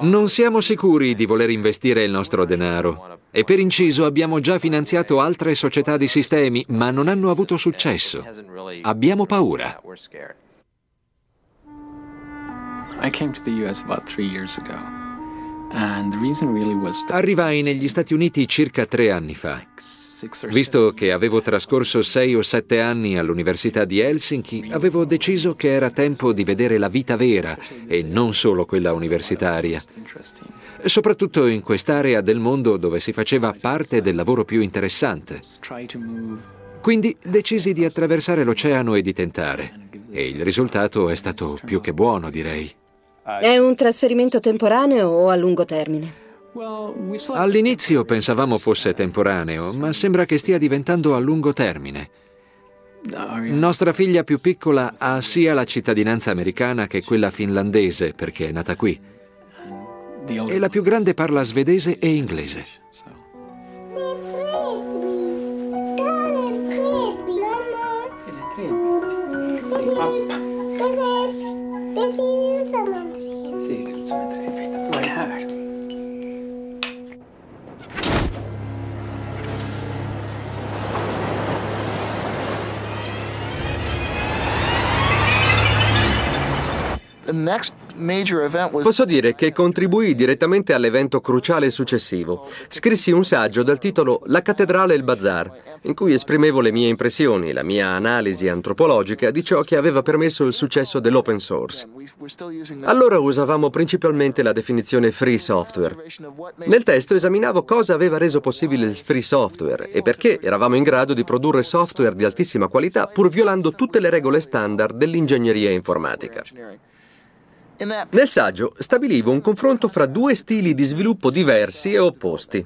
Non siamo sicuri di voler investire il nostro denaro. E per inciso abbiamo già finanziato altre società di sistemi, ma non hanno avuto successo. Abbiamo paura. I came to the US about three years ago. Arrivai negli Stati Uniti circa tre anni fa. Visto che avevo trascorso sei o sette anni all'Università di Helsinki, avevo deciso che era tempo di vedere la vita vera e non solo quella universitaria. Soprattutto in quest'area del mondo dove si faceva parte del lavoro più interessante. Quindi decisi di attraversare l'oceano e di tentare. E il risultato è stato più che buono, direi. È un trasferimento temporaneo o a lungo termine? All'inizio pensavamo fosse temporaneo, ma sembra che stia diventando a lungo termine. Nostra figlia più piccola ha sia la cittadinanza americana che quella finlandese, perché è nata qui. E la più grande parla svedese e inglese. è? è? è? è? Cos'è? Definito me. Posso dire che contribuì direttamente all'evento cruciale successivo. Scrissi un saggio dal titolo La cattedrale e il bazar, in cui esprimevo le mie impressioni, la mia analisi antropologica di ciò che aveva permesso il successo dell'open source. Allora usavamo principalmente la definizione free software. Nel testo esaminavo cosa aveva reso possibile il free software e perché eravamo in grado di produrre software di altissima qualità pur violando tutte le regole standard dell'ingegneria informatica. Nel saggio stabilivo un confronto fra due stili di sviluppo diversi e opposti.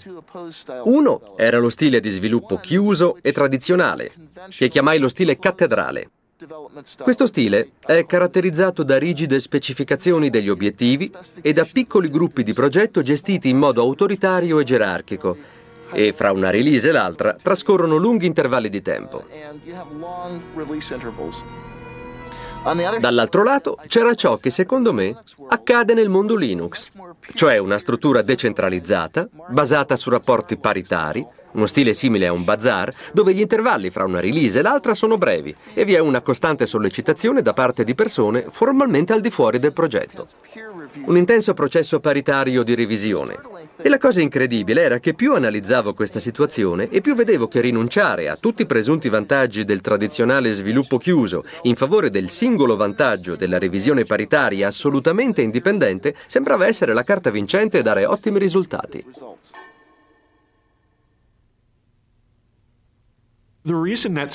Uno era lo stile di sviluppo chiuso e tradizionale, che chiamai lo stile cattedrale. Questo stile è caratterizzato da rigide specificazioni degli obiettivi e da piccoli gruppi di progetto gestiti in modo autoritario e gerarchico, e fra una release e l'altra trascorrono lunghi intervalli di tempo. Dall'altro lato c'era ciò che secondo me accade nel mondo Linux, cioè una struttura decentralizzata, basata su rapporti paritari, uno stile simile a un bazar, dove gli intervalli fra una release e l'altra sono brevi e vi è una costante sollecitazione da parte di persone formalmente al di fuori del progetto. Un intenso processo paritario di revisione, e la cosa incredibile era che più analizzavo questa situazione e più vedevo che rinunciare a tutti i presunti vantaggi del tradizionale sviluppo chiuso in favore del singolo vantaggio della revisione paritaria assolutamente indipendente sembrava essere la carta vincente e dare ottimi risultati.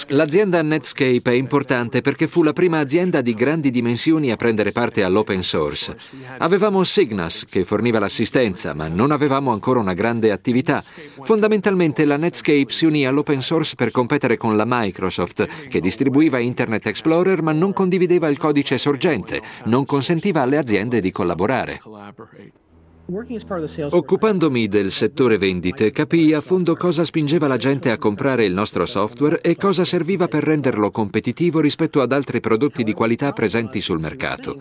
L'azienda Netscape è importante perché fu la prima azienda di grandi dimensioni a prendere parte all'open source. Avevamo Signas che forniva l'assistenza, ma non avevamo ancora una grande attività. Fondamentalmente la Netscape si unì all'open source per competere con la Microsoft, che distribuiva Internet Explorer ma non condivideva il codice sorgente, non consentiva alle aziende di collaborare. Occupandomi del settore vendite, capii a fondo cosa spingeva la gente a comprare il nostro software e cosa serviva per renderlo competitivo rispetto ad altri prodotti di qualità presenti sul mercato.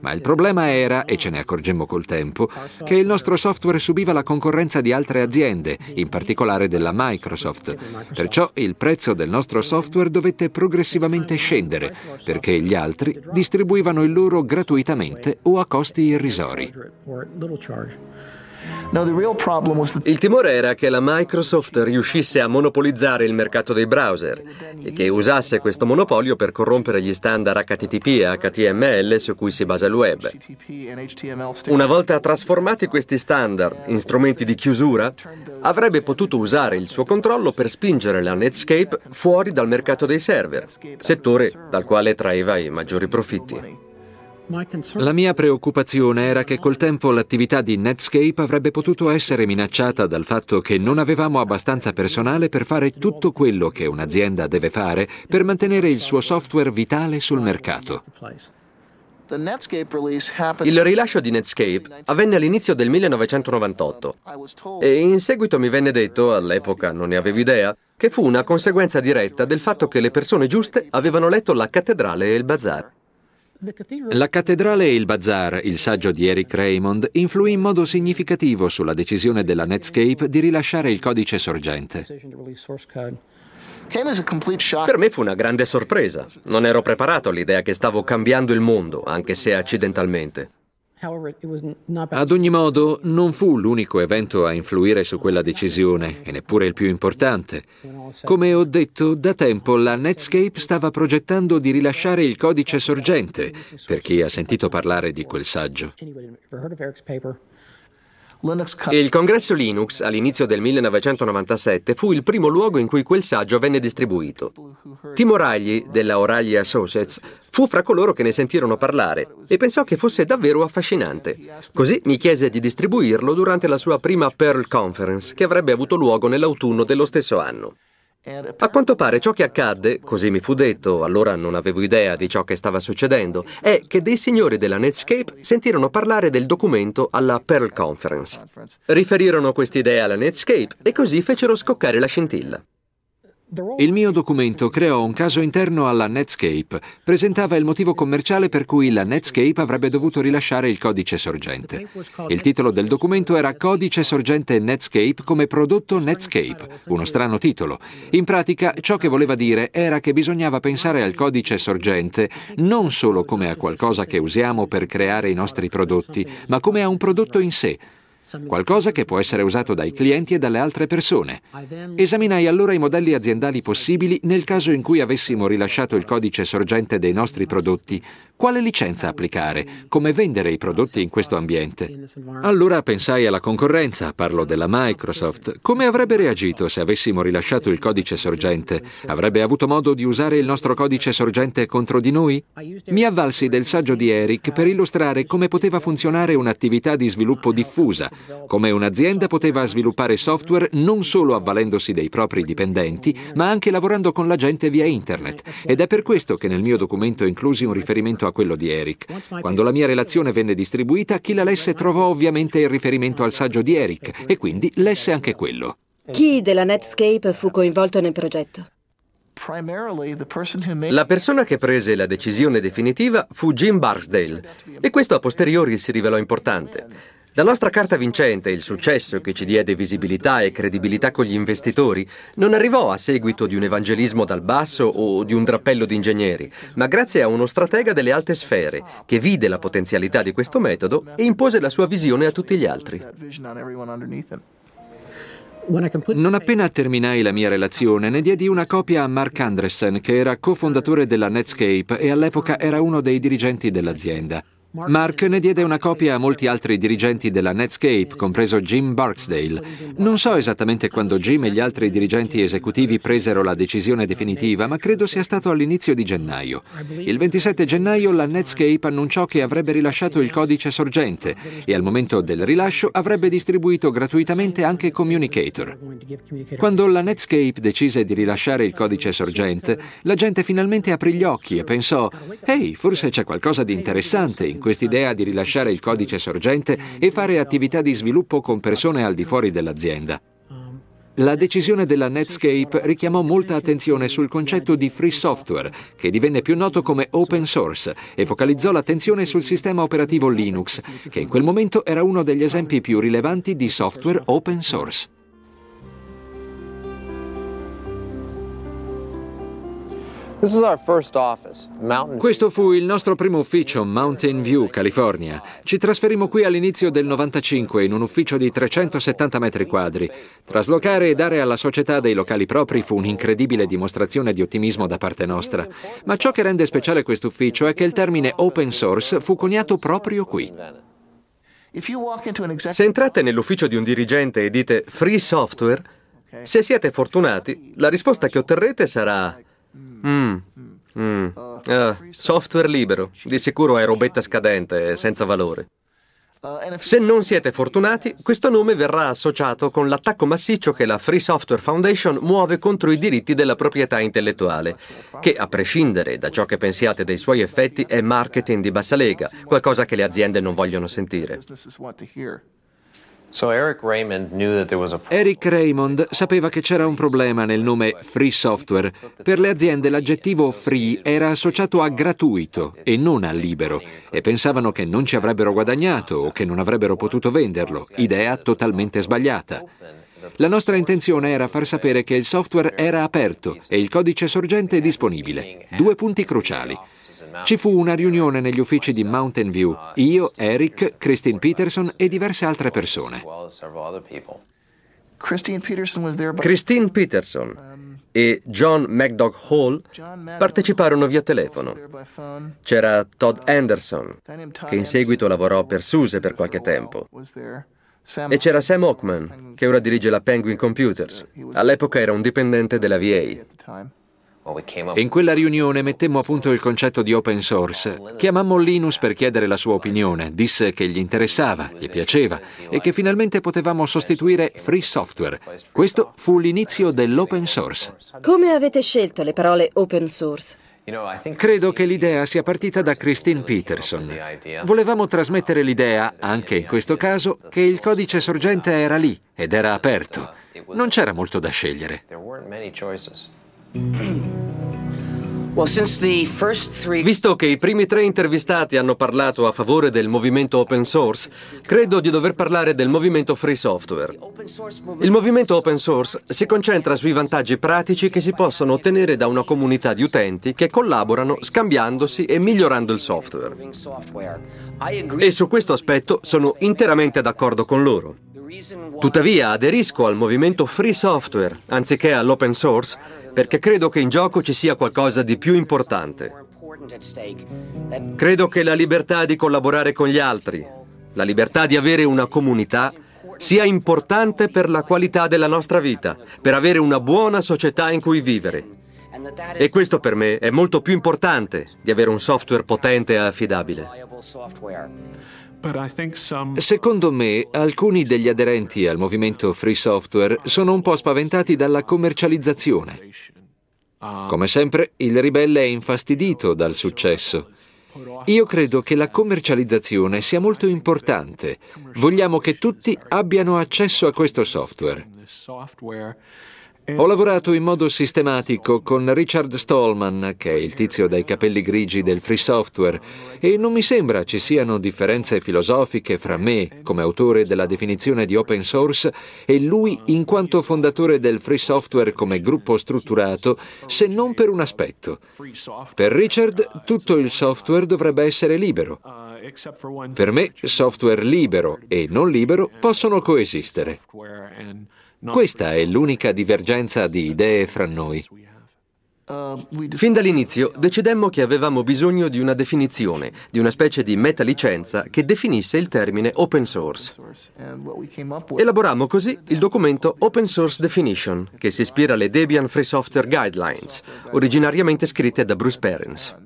Ma il problema era, e ce ne accorgemmo col tempo, che il nostro software subiva la concorrenza di altre aziende, in particolare della Microsoft. Perciò il prezzo del nostro software dovette progressivamente scendere, perché gli altri distribuivano il loro gratuitamente o a costi irrisori. Il timore era che la Microsoft riuscisse a monopolizzare il mercato dei browser e che usasse questo monopolio per corrompere gli standard HTTP e HTML su cui si basa il web. Una volta trasformati questi standard in strumenti di chiusura, avrebbe potuto usare il suo controllo per spingere la Netscape fuori dal mercato dei server, settore dal quale traeva i maggiori profitti. La mia preoccupazione era che col tempo l'attività di Netscape avrebbe potuto essere minacciata dal fatto che non avevamo abbastanza personale per fare tutto quello che un'azienda deve fare per mantenere il suo software vitale sul mercato. Il rilascio di Netscape avvenne all'inizio del 1998 e in seguito mi venne detto, all'epoca non ne avevo idea, che fu una conseguenza diretta del fatto che le persone giuste avevano letto La cattedrale e il bazar. La cattedrale e il bazar, il saggio di Eric Raymond, influì in modo significativo sulla decisione della Netscape di rilasciare il codice sorgente. Per me fu una grande sorpresa. Non ero preparato all'idea che stavo cambiando il mondo, anche se accidentalmente. Ad ogni modo, non fu l'unico evento a influire su quella decisione, e neppure il più importante. Come ho detto, da tempo la Netscape stava progettando di rilasciare il codice sorgente, per chi ha sentito parlare di quel saggio. Il congresso Linux all'inizio del 1997 fu il primo luogo in cui quel saggio venne distribuito. Timo Ragli, della O'Reilly Associates, fu fra coloro che ne sentirono parlare e pensò che fosse davvero affascinante. Così mi chiese di distribuirlo durante la sua prima Pearl Conference, che avrebbe avuto luogo nell'autunno dello stesso anno. A quanto pare ciò che accadde, così mi fu detto, allora non avevo idea di ciò che stava succedendo, è che dei signori della Netscape sentirono parlare del documento alla Pearl Conference. Riferirono quest'idea alla Netscape e così fecero scoccare la scintilla. Il mio documento creò un caso interno alla Netscape. Presentava il motivo commerciale per cui la Netscape avrebbe dovuto rilasciare il codice sorgente. Il titolo del documento era Codice sorgente Netscape come prodotto Netscape, uno strano titolo. In pratica ciò che voleva dire era che bisognava pensare al codice sorgente non solo come a qualcosa che usiamo per creare i nostri prodotti, ma come a un prodotto in sé qualcosa che può essere usato dai clienti e dalle altre persone. Esaminai allora i modelli aziendali possibili nel caso in cui avessimo rilasciato il codice sorgente dei nostri prodotti quale licenza applicare, come vendere i prodotti in questo ambiente. Allora pensai alla concorrenza, parlo della Microsoft, come avrebbe reagito se avessimo rilasciato il codice sorgente? Avrebbe avuto modo di usare il nostro codice sorgente contro di noi? Mi avvalsi del saggio di Eric per illustrare come poteva funzionare un'attività di sviluppo diffusa, come un'azienda poteva sviluppare software non solo avvalendosi dei propri dipendenti, ma anche lavorando con la gente via internet. Ed è per questo che nel mio documento inclusi un riferimento riferimento a quello di Eric. Quando la mia relazione venne distribuita, chi la lesse trovò ovviamente il riferimento al saggio di Eric e quindi lesse anche quello. Chi della Netscape fu coinvolto nel progetto? La persona che prese la decisione definitiva fu Jim Barsdale e questo a posteriori si rivelò importante. La nostra carta vincente, il successo che ci diede visibilità e credibilità con gli investitori, non arrivò a seguito di un evangelismo dal basso o di un drappello di ingegneri, ma grazie a uno stratega delle alte sfere che vide la potenzialità di questo metodo e impose la sua visione a tutti gli altri. Non appena terminai la mia relazione, ne diedi una copia a Mark Andresen, che era cofondatore della Netscape e all'epoca era uno dei dirigenti dell'azienda. Mark ne diede una copia a molti altri dirigenti della Netscape, compreso Jim Barksdale. Non so esattamente quando Jim e gli altri dirigenti esecutivi presero la decisione definitiva, ma credo sia stato all'inizio di gennaio. Il 27 gennaio la Netscape annunciò che avrebbe rilasciato il codice sorgente e al momento del rilascio avrebbe distribuito gratuitamente anche Communicator. Quando la Netscape decise di rilasciare il codice sorgente, la gente finalmente aprì gli occhi e pensò, ehi, forse c'è qualcosa di interessante in questo quest'idea di rilasciare il codice sorgente e fare attività di sviluppo con persone al di fuori dell'azienda. La decisione della Netscape richiamò molta attenzione sul concetto di free software, che divenne più noto come open source, e focalizzò l'attenzione sul sistema operativo Linux, che in quel momento era uno degli esempi più rilevanti di software open source. Questo fu il nostro primo ufficio, Mountain View, California. Ci trasferimmo qui all'inizio del 95 in un ufficio di 370 metri quadri. Traslocare e dare alla società dei locali propri fu un'incredibile dimostrazione di ottimismo da parte nostra. Ma ciò che rende speciale questo ufficio è che il termine open source fu coniato proprio qui. Se entrate nell'ufficio di un dirigente e dite free software, se siete fortunati, la risposta che otterrete sarà Mm. Mm. Uh, software libero, di sicuro è robetta scadente e senza valore. Se non siete fortunati, questo nome verrà associato con l'attacco massiccio che la Free Software Foundation muove contro i diritti della proprietà intellettuale, che a prescindere da ciò che pensiate dei suoi effetti è marketing di bassa lega, qualcosa che le aziende non vogliono sentire. Eric Raymond sapeva che c'era un problema nel nome free software. Per le aziende l'aggettivo free era associato a gratuito e non a libero e pensavano che non ci avrebbero guadagnato o che non avrebbero potuto venderlo, idea totalmente sbagliata. La nostra intenzione era far sapere che il software era aperto e il codice sorgente disponibile. Due punti cruciali. Ci fu una riunione negli uffici di Mountain View, io, Eric, Christine Peterson e diverse altre persone. Christine Peterson e John McDoug Hall parteciparono via telefono. C'era Todd Anderson, che in seguito lavorò per Suse per qualche tempo. E c'era Sam Hockman, che ora dirige la Penguin Computers. All'epoca era un dipendente della VA. In quella riunione mettemmo a punto il concetto di open source. Chiamammo Linus per chiedere la sua opinione. Disse che gli interessava, gli piaceva e che finalmente potevamo sostituire free software. Questo fu l'inizio dell'open source. Come avete scelto le parole open source? Credo che l'idea sia partita da Christine Peterson. Volevamo trasmettere l'idea, anche in questo caso, che il codice sorgente era lì ed era aperto. Non c'era molto da scegliere. Visto che i primi tre intervistati hanno parlato a favore del movimento open source, credo di dover parlare del movimento free software. Il movimento open source si concentra sui vantaggi pratici che si possono ottenere da una comunità di utenti che collaborano scambiandosi e migliorando il software. E su questo aspetto sono interamente d'accordo con loro. Tuttavia aderisco al movimento free software anziché all'open source perché credo che in gioco ci sia qualcosa di più importante. Credo che la libertà di collaborare con gli altri, la libertà di avere una comunità, sia importante per la qualità della nostra vita, per avere una buona società in cui vivere. E questo per me è molto più importante di avere un software potente e affidabile. Secondo me, alcuni degli aderenti al movimento free software sono un po' spaventati dalla commercializzazione. Ah. Come sempre, il ribelle è infastidito dal successo. Io credo che la commercializzazione sia molto importante. Vogliamo che tutti abbiano accesso a questo software. Ho lavorato in modo sistematico con Richard Stallman, che è il tizio dai capelli grigi del free software, e non mi sembra ci siano differenze filosofiche fra me, come autore della definizione di open source, e lui in quanto fondatore del free software come gruppo strutturato, se non per un aspetto. Per Richard tutto il software dovrebbe essere libero. Per me software libero e non libero possono coesistere. Questa è l'unica divergenza di idee fra noi. Fin dall'inizio decidemmo che avevamo bisogno di una definizione, di una specie di metalicenza che definisse il termine open source. Elaborammo così il documento Open Source Definition, che si ispira alle Debian Free Software Guidelines, originariamente scritte da Bruce Perens.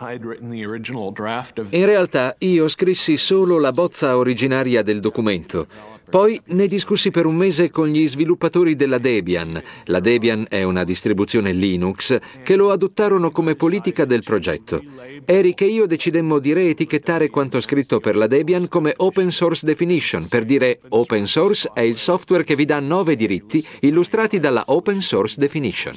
In realtà io scrissi solo la bozza originaria del documento poi ne discussi per un mese con gli sviluppatori della Debian. La Debian è una distribuzione Linux che lo adottarono come politica del progetto. Eric e io decidemmo di reetichettare quanto scritto per la Debian come Open Source Definition, per dire Open Source è il software che vi dà nove diritti illustrati dalla Open Source Definition.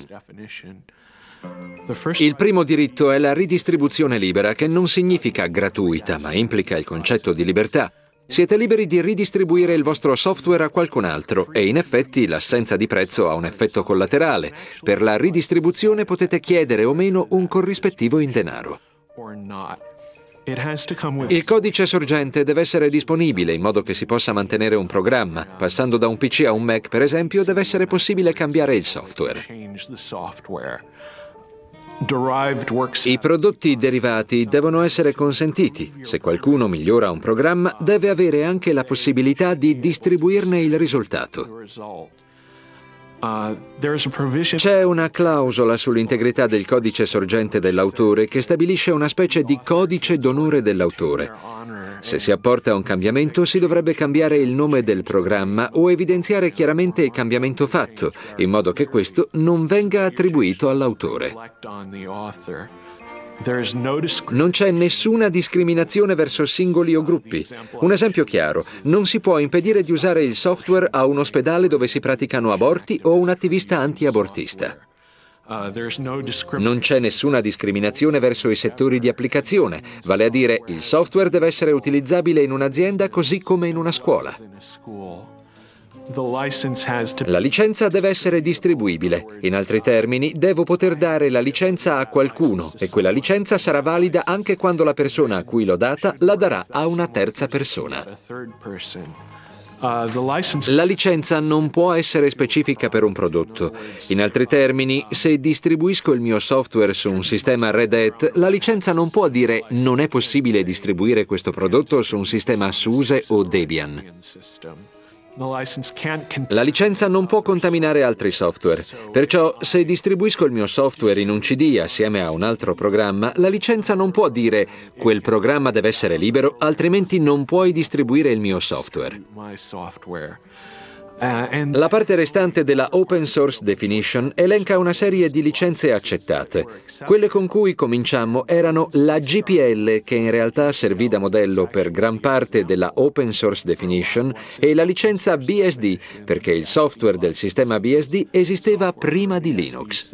Il primo diritto è la ridistribuzione libera, che non significa gratuita, ma implica il concetto di libertà. Siete liberi di ridistribuire il vostro software a qualcun altro e in effetti l'assenza di prezzo ha un effetto collaterale. Per la ridistribuzione potete chiedere o meno un corrispettivo in denaro. Il codice sorgente deve essere disponibile in modo che si possa mantenere un programma. Passando da un PC a un Mac, per esempio, deve essere possibile cambiare il software. I prodotti derivati devono essere consentiti. Se qualcuno migliora un programma, deve avere anche la possibilità di distribuirne il risultato. Ah, C'è una clausola sull'integrità del codice sorgente dell'autore che stabilisce una specie di codice d'onore dell'autore. Se si apporta un cambiamento si dovrebbe cambiare il nome del programma o evidenziare chiaramente il cambiamento fatto, in modo che questo non venga attribuito all'autore. Non c'è nessuna discriminazione verso singoli o gruppi. Un esempio chiaro, non si può impedire di usare il software a un ospedale dove si praticano aborti o un attivista anti-abortista. Uh, non c'è nessuna discriminazione verso i settori di applicazione, vale a dire il software deve essere utilizzabile in un'azienda così come in una scuola. La licenza deve essere distribuibile. In altri termini, devo poter dare la licenza a qualcuno e quella licenza sarà valida anche quando la persona a cui l'ho data la darà a una terza persona. Uh, la licenza non può essere specifica per un prodotto. In altri termini, se distribuisco il mio software su un sistema Red Hat, la licenza non può dire non è possibile distribuire questo prodotto su un sistema SUSE o Debian. La licenza non può contaminare altri software, perciò se distribuisco il mio software in un CD assieme a un altro programma, la licenza non può dire quel programma deve essere libero, altrimenti non puoi distribuire il mio software. Eh, la parte restante della Open Source Definition elenca una serie di licenze accettate. Quelle con cui cominciammo erano la GPL, che in realtà servì da modello per gran parte della Open Source Definition, e la licenza BSD, perché il software del sistema BSD esisteva prima di Linux.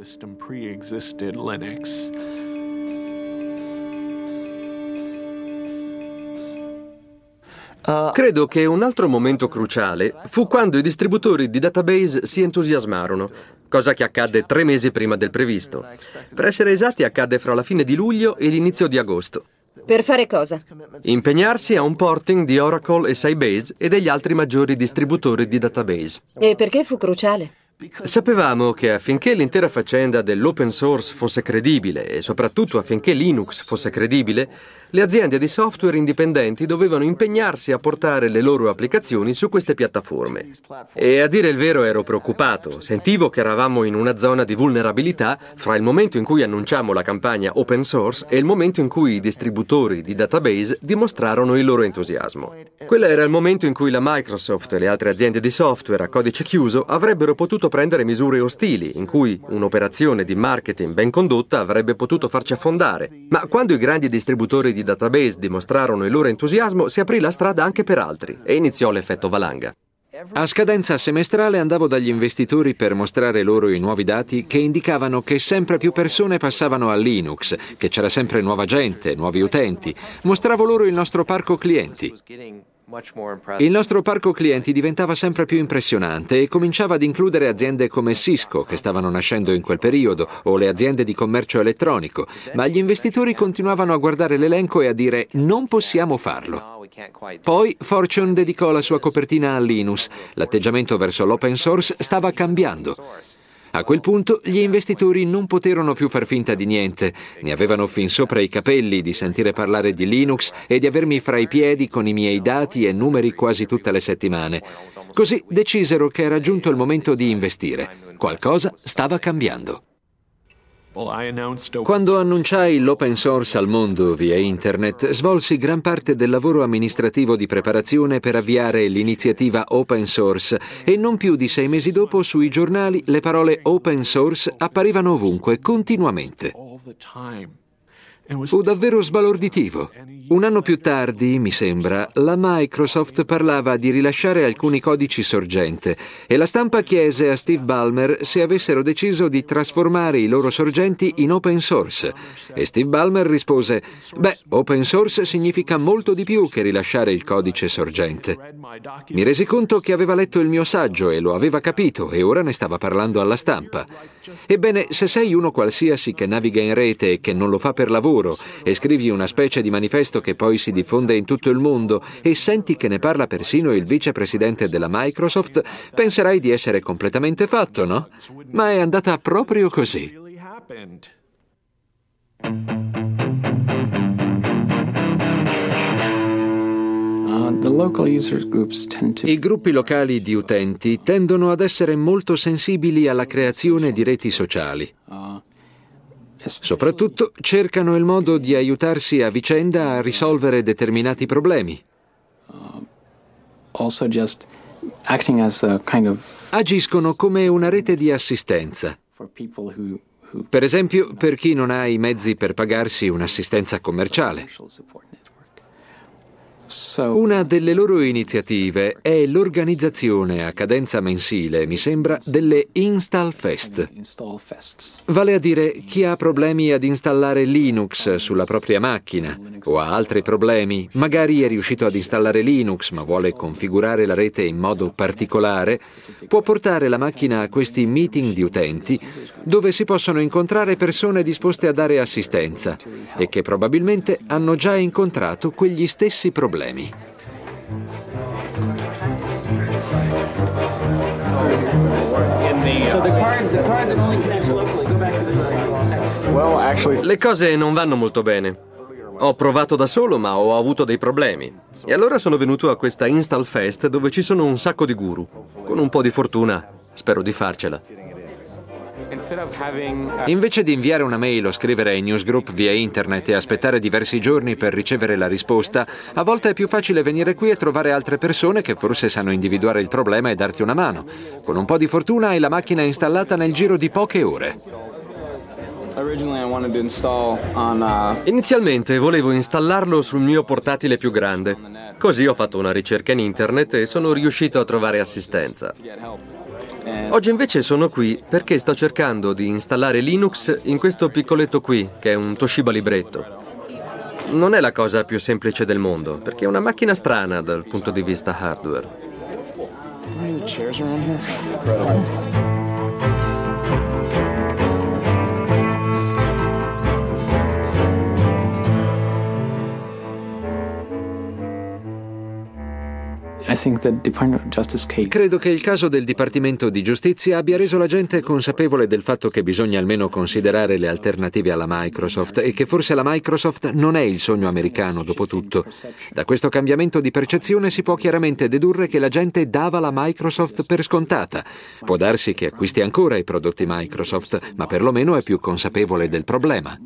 Eh, Credo che un altro momento cruciale fu quando i distributori di database si entusiasmarono, cosa che accadde tre mesi prima del previsto. Per essere esatti accadde fra la fine di luglio e l'inizio di agosto. Per fare cosa? Impegnarsi a un porting di Oracle e Sybase e degli altri maggiori distributori di database. E perché fu cruciale? Sapevamo che affinché l'intera faccenda dell'open source fosse credibile e soprattutto affinché Linux fosse credibile, le aziende di software indipendenti dovevano impegnarsi a portare le loro applicazioni su queste piattaforme. E a dire il vero ero preoccupato, sentivo che eravamo in una zona di vulnerabilità fra il momento in cui annunciamo la campagna open source e il momento in cui i distributori di database dimostrarono il loro entusiasmo. Quello era il momento in cui la Microsoft e le altre aziende di software a codice chiuso avrebbero potuto dovuto prendere misure ostili, in cui un'operazione di marketing ben condotta avrebbe potuto farci affondare. Ma quando i grandi distributori di database dimostrarono il loro entusiasmo, si aprì la strada anche per altri e iniziò l'effetto valanga. A scadenza semestrale andavo dagli investitori per mostrare loro i nuovi dati che indicavano che sempre più persone passavano a Linux, che c'era sempre nuova gente, nuovi utenti. Mostravo loro il nostro parco clienti. Il nostro parco clienti diventava sempre più impressionante e cominciava ad includere aziende come Cisco, che stavano nascendo in quel periodo, o le aziende di commercio elettronico, ma gli investitori continuavano a guardare l'elenco e a dire non possiamo farlo. Poi Fortune dedicò la sua copertina a Linux. L'atteggiamento verso l'open source stava cambiando. A quel punto gli investitori non poterono più far finta di niente, ne avevano fin sopra i capelli di sentire parlare di Linux e di avermi fra i piedi con i miei dati e numeri quasi tutte le settimane. Così decisero che era giunto il momento di investire. Qualcosa stava cambiando. Quando annunciai l'open source al mondo via internet, svolsi gran parte del lavoro amministrativo di preparazione per avviare l'iniziativa open source e non più di sei mesi dopo sui giornali le parole open source apparivano ovunque, continuamente. Fu davvero sbalorditivo. Un anno più tardi, mi sembra, la Microsoft parlava di rilasciare alcuni codici sorgente e la stampa chiese a Steve Ballmer se avessero deciso di trasformare i loro sorgenti in open source. E Steve Ballmer rispose, beh, open source significa molto di più che rilasciare il codice sorgente. Mi resi conto che aveva letto il mio saggio e lo aveva capito e ora ne stava parlando alla stampa. Ebbene, se sei uno qualsiasi che naviga in rete e che non lo fa per lavoro, loro e scrivi una specie di manifesto che poi si diffonde in tutto il mondo e senti che ne parla persino il vicepresidente della Microsoft, penserai di essere completamente fatto, no? Ma è andata proprio così. Uh, I gruppi locali di utenti tendono ad essere molto sensibili alla creazione di reti sociali. Uh, Soprattutto cercano il modo di aiutarsi a vicenda a risolvere determinati problemi. Uh, Agiscono come una rete di assistenza. Per esempio, per chi non ha i mezzi per pagarsi un'assistenza commerciale. Una delle loro iniziative è l'organizzazione a cadenza mensile, mi sembra, delle Install Fest. Vale a dire chi ha problemi ad installare Linux sulla propria macchina o ha altri problemi, magari è riuscito ad installare Linux ma vuole configurare la rete in modo particolare, può portare la macchina a questi meeting di utenti dove si possono incontrare persone disposte a dare assistenza e che probabilmente hanno già incontrato quegli stessi problemi problemi. Le cose non vanno molto bene. Ho provato da solo ma ho avuto dei problemi. E allora sono venuto a questa Install Fest dove ci sono un sacco di guru. Con un po' di fortuna spero di farcela. Uh, Invece di inviare una mail o scrivere ai newsgroup via internet e aspettare diversi giorni per ricevere la risposta, a volte è più facile venire qui e trovare altre persone che forse sanno individuare il problema e darti una mano. Con un po' di fortuna hai la macchina installata nel giro di poche ore. Uh, Inizialmente volevo installarlo sul mio portatile più grande, così ho fatto una ricerca in internet e sono riuscito a trovare assistenza. Eh. Oggi invece sono qui perché sto cercando di installare Linux in questo piccoletto qui, che è un Toshiba libretto. Non è la cosa più semplice del mondo, perché è una macchina strana dal punto di vista hardware. Credo che il caso del Dipartimento di Giustizia abbia reso la gente consapevole del fatto che bisogna almeno considerare le alternative alla Microsoft e che forse la Microsoft non è il sogno americano, dopo tutto. Da questo cambiamento di percezione si può chiaramente dedurre che la gente dava la Microsoft per scontata. Può darsi che acquisti ancora i prodotti Microsoft, ma perlomeno è più consapevole del problema.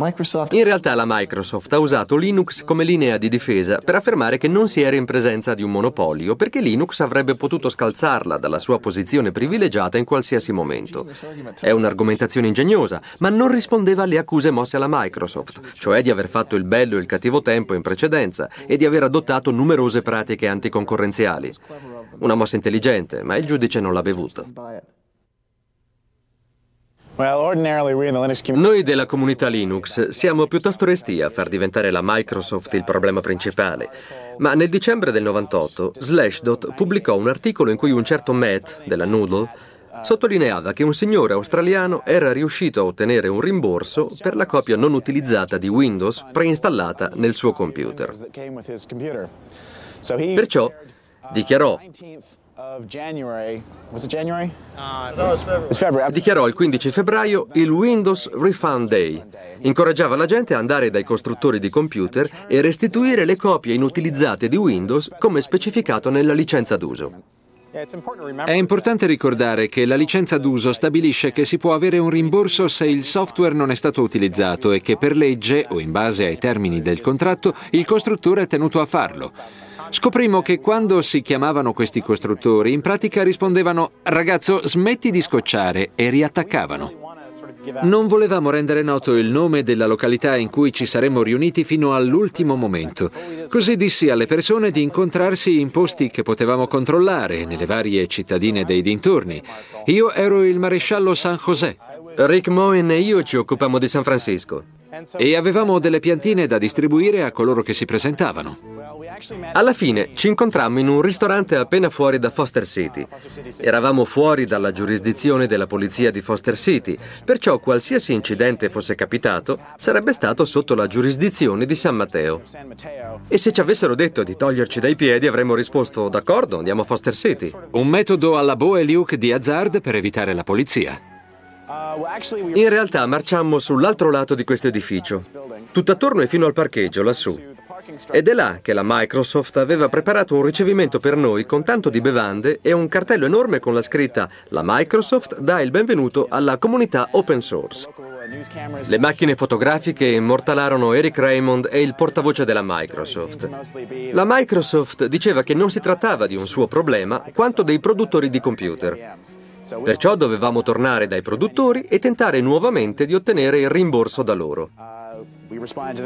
In realtà la Microsoft ha usato Linux come linea di difesa per affermare che non si era in presenza di un monopolio, perché Linux avrebbe potuto scalzarla dalla sua posizione privilegiata in qualsiasi momento. È un'argomentazione ingegnosa, ma non rispondeva alle accuse mosse alla Microsoft, cioè di aver fatto il bello e il cattivo tempo in precedenza e di aver adottato numerose pratiche anticoncorrenziali. Una mossa intelligente, ma il giudice non l'ha bevuta. Noi della comunità Linux siamo piuttosto resti a far diventare la Microsoft il problema principale, ma nel dicembre del 98 Slashdot pubblicò un articolo in cui un certo Matt della Noodle sottolineava che un signore australiano era riuscito a ottenere un rimborso per la copia non utilizzata di Windows preinstallata nel suo computer. Perciò dichiarò Uh, Dichiarò il 15 febbraio il Windows Refund Day. Incoraggiava la gente a andare dai costruttori di computer e restituire le copie inutilizzate di Windows come specificato nella licenza d'uso. È importante ricordare che la licenza d'uso stabilisce che si può avere un rimborso se il software non è stato utilizzato e che per legge o in base ai termini del contratto il costruttore è tenuto a farlo. Scoprimo che quando si chiamavano questi costruttori, in pratica rispondevano ragazzo smetti di scocciare e riattaccavano. Non volevamo rendere noto il nome della località in cui ci saremmo riuniti fino all'ultimo momento. Così dissi alle persone di incontrarsi in posti che potevamo controllare, nelle varie cittadine dei dintorni. Io ero il maresciallo San José. Rick Moen e io ci occupammo di San Francisco. E avevamo delle piantine da distribuire a coloro che si presentavano. Alla fine ci incontrammo in un ristorante appena fuori da Foster City. Eravamo fuori dalla giurisdizione della polizia di Foster City, perciò qualsiasi incidente fosse capitato sarebbe stato sotto la giurisdizione di San Matteo. E se ci avessero detto di toglierci dai piedi avremmo risposto d'accordo, andiamo a Foster City. Un metodo alla Boe Luke di Hazard per evitare la polizia. In realtà marciammo sull'altro lato di questo edificio, tutt'attorno e fino al parcheggio, lassù. Ed è là che la Microsoft aveva preparato un ricevimento per noi con tanto di bevande e un cartello enorme con la scritta La Microsoft dà il benvenuto alla comunità open source. Le macchine fotografiche immortalarono Eric Raymond e il portavoce della Microsoft. La Microsoft diceva che non si trattava di un suo problema quanto dei produttori di computer. Perciò dovevamo tornare dai produttori e tentare nuovamente di ottenere il rimborso da loro.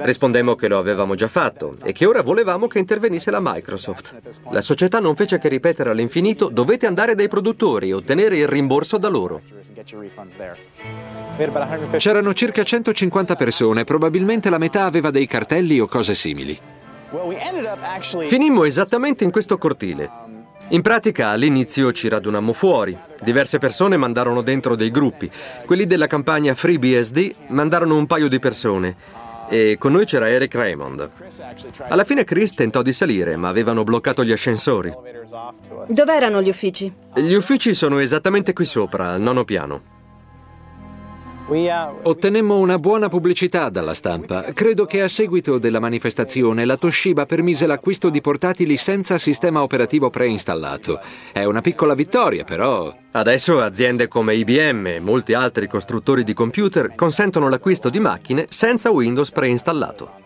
Rispondemmo che lo avevamo già fatto e che ora volevamo che intervenisse la Microsoft. La società non fece che ripetere all'infinito dovete andare dai produttori e ottenere il rimborso da loro. C'erano circa 150 persone, probabilmente la metà aveva dei cartelli o cose simili. Finimmo esattamente in questo cortile. In pratica all'inizio ci radunammo fuori, diverse persone mandarono dentro dei gruppi, quelli della campagna FreeBSD mandarono un paio di persone e con noi c'era Eric Raymond. Alla fine Chris tentò di salire, ma avevano bloccato gli ascensori. Dove erano gli uffici? Gli uffici sono esattamente qui sopra, al nono piano. Ottenemmo una buona pubblicità dalla stampa. Credo che a seguito della manifestazione la Toshiba permise l'acquisto di portatili senza sistema operativo preinstallato. È una piccola vittoria, però. Adesso aziende come IBM e molti altri costruttori di computer consentono l'acquisto di macchine senza Windows preinstallato.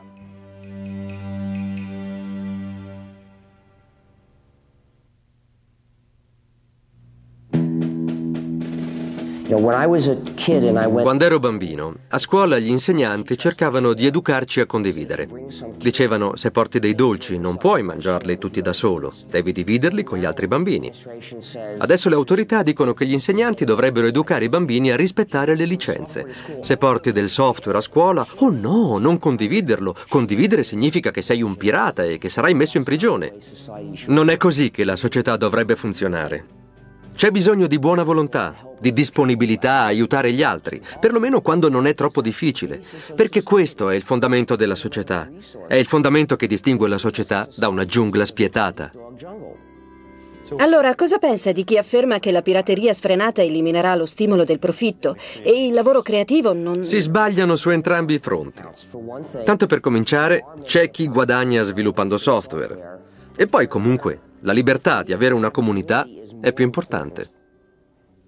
Quando ero bambino, a scuola gli insegnanti cercavano di educarci a condividere. Dicevano, se porti dei dolci non puoi mangiarli tutti da solo, devi dividerli con gli altri bambini. Adesso le autorità dicono che gli insegnanti dovrebbero educare i bambini a rispettare le licenze. Se porti del software a scuola, oh no, non condividerlo. Condividere significa che sei un pirata e che sarai messo in prigione. Non è così che la società dovrebbe funzionare. C'è bisogno di buona volontà, di disponibilità a aiutare gli altri, perlomeno quando non è troppo difficile, perché questo è il fondamento della società. È il fondamento che distingue la società da una giungla spietata. Allora, cosa pensa di chi afferma che la pirateria sfrenata eliminerà lo stimolo del profitto e il lavoro creativo non... Si sbagliano su entrambi i fronti. Tanto per cominciare, c'è chi guadagna sviluppando software. E poi comunque la libertà di avere una comunità è più importante.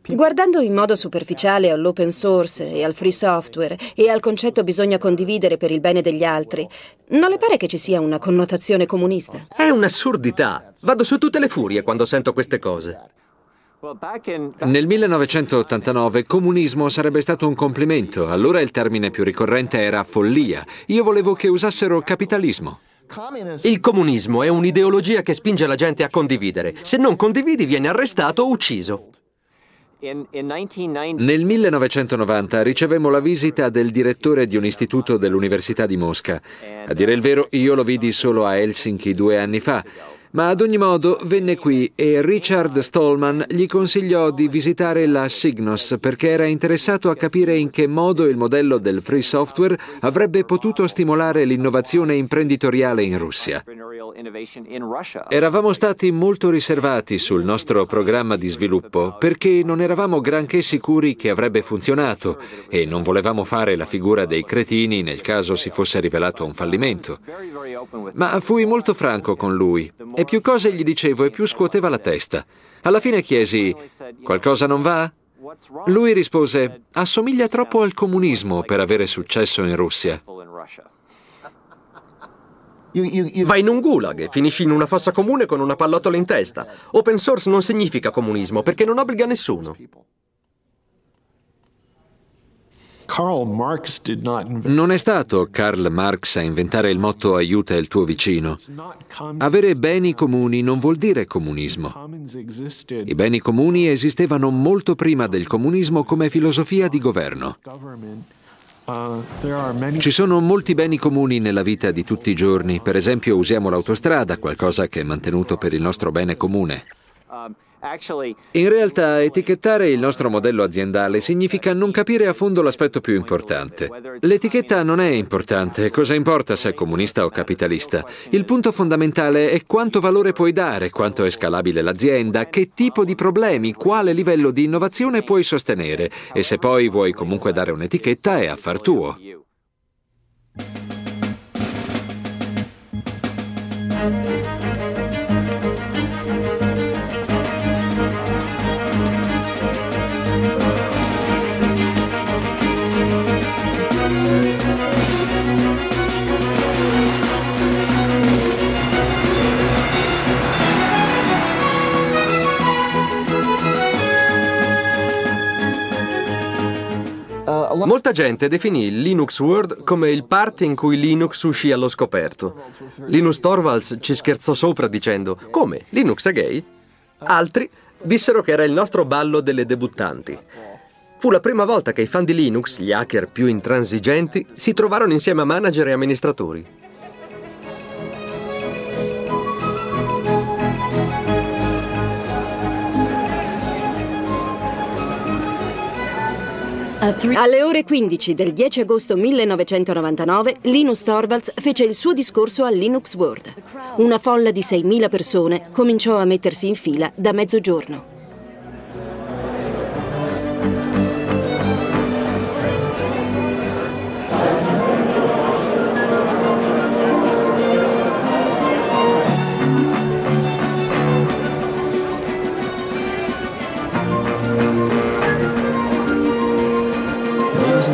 Guardando in modo superficiale all'open source e al free software e al concetto bisogna condividere per il bene degli altri, non le pare che ci sia una connotazione comunista? È un'assurdità. Vado su tutte le furie quando sento queste cose. Nel 1989 comunismo sarebbe stato un complimento, allora il termine più ricorrente era follia. Io volevo che usassero capitalismo. Il comunismo è un'ideologia che spinge la gente a condividere. Se non condividi vieni arrestato o ucciso. Nel 1990 ricevemmo la visita del direttore di un istituto dell'Università di Mosca. A dire il vero, io lo vidi solo a Helsinki due anni fa ma ad ogni modo venne qui e Richard Stallman gli consigliò di visitare la Signos perché era interessato a capire in che modo il modello del free software avrebbe potuto stimolare l'innovazione imprenditoriale in Russia. Eravamo stati molto riservati sul nostro programma di sviluppo perché non eravamo granché sicuri che avrebbe funzionato e non volevamo fare la figura dei cretini nel caso si fosse rivelato un fallimento. Ma fui molto franco con lui e più cose gli dicevo e più scuoteva la testa. Alla fine chiesi, qualcosa non va? Lui rispose, assomiglia troppo al comunismo per avere successo in Russia. Vai in un gulag e finisci in una fossa comune con una pallottola in testa. Open source non significa comunismo perché non obbliga nessuno. Non è stato Karl Marx a inventare il motto aiuta il tuo vicino. Avere beni comuni non vuol dire comunismo. I beni comuni esistevano molto prima del comunismo come filosofia di governo. Uh, Ci sono molti beni comuni nella vita di tutti i giorni, per esempio usiamo l'autostrada, qualcosa che è mantenuto per il nostro bene comune. Um, in realtà etichettare il nostro modello aziendale significa non capire a fondo l'aspetto più importante. L'etichetta non è importante, cosa importa se è comunista o capitalista? Il punto fondamentale è quanto valore puoi dare, quanto è scalabile l'azienda, che tipo di problemi, quale livello di innovazione puoi sostenere e se poi vuoi comunque dare un'etichetta è affar tuo. Thank you. Molta gente definì Linux World come il party in cui Linux uscì allo scoperto. Linus Torvalds ci scherzò sopra dicendo come Linux è gay? Altri dissero che era il nostro ballo delle debuttanti. Fu la prima volta che i fan di Linux, gli hacker più intransigenti, si trovarono insieme a manager e amministratori. Alle ore 15 del 10 agosto 1999, Linus Torvalds fece il suo discorso al Linux World. Una folla di 6.000 persone cominciò a mettersi in fila da mezzogiorno.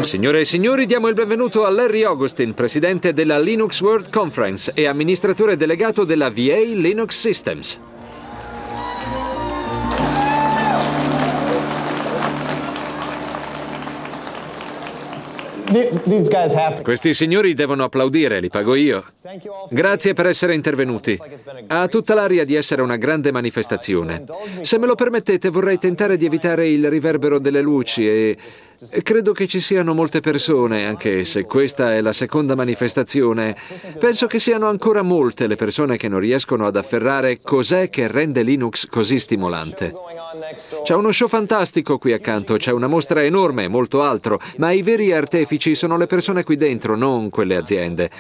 Signore e signori, diamo il benvenuto a Larry Augustin, presidente della Linux World Conference e amministratore delegato della VA Linux Systems. Questi signori devono applaudire, li pago io. Grazie per essere intervenuti. Ha tutta l'aria di essere una grande manifestazione. Se me lo permettete vorrei tentare di evitare il riverbero delle luci e Credo che ci siano molte persone, anche se questa è la seconda manifestazione. Penso che siano ancora molte le persone che non riescono ad afferrare cos'è che rende Linux così stimolante. C'è uno show fantastico qui accanto, c'è una mostra enorme, molto altro, ma i veri artefici sono le persone qui dentro, non quelle aziende.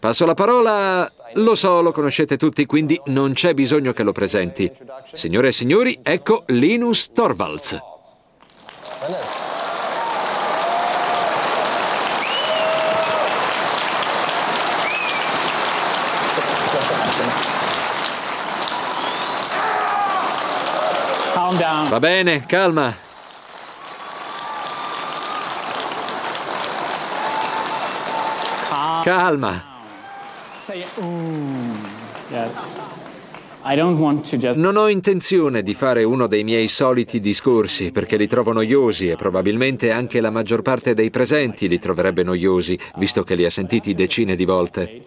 Passo la parola, lo so, lo conoscete tutti, quindi non c'è bisogno che lo presenti. Signore e signori, ecco Linus Torvalds. Va bene, calma. Calma. Say, ooh, yes. Non ho intenzione di fare uno dei miei soliti discorsi perché li trovo noiosi e probabilmente anche la maggior parte dei presenti li troverebbe noiosi, visto che li ha sentiti decine di volte.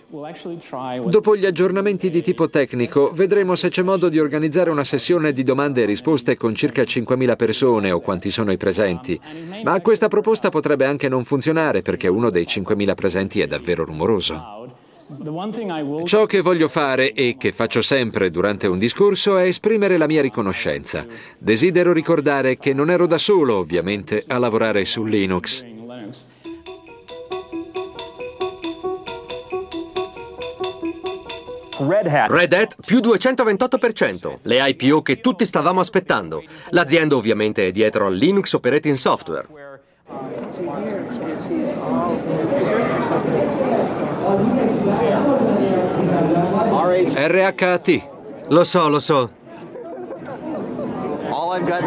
Dopo gli aggiornamenti di tipo tecnico vedremo se c'è modo di organizzare una sessione di domande e risposte con circa 5.000 persone o quanti sono i presenti. Ma questa proposta potrebbe anche non funzionare perché uno dei 5.000 presenti è davvero rumoroso. Ciò che voglio fare e che faccio sempre durante un discorso è esprimere la mia riconoscenza. Desidero ricordare che non ero da solo, ovviamente, a lavorare su Linux. Red Hat. più 228%, le IPO che tutti stavamo aspettando. L'azienda ovviamente è dietro al Linux Operating Software. RHT. Lo so, lo so.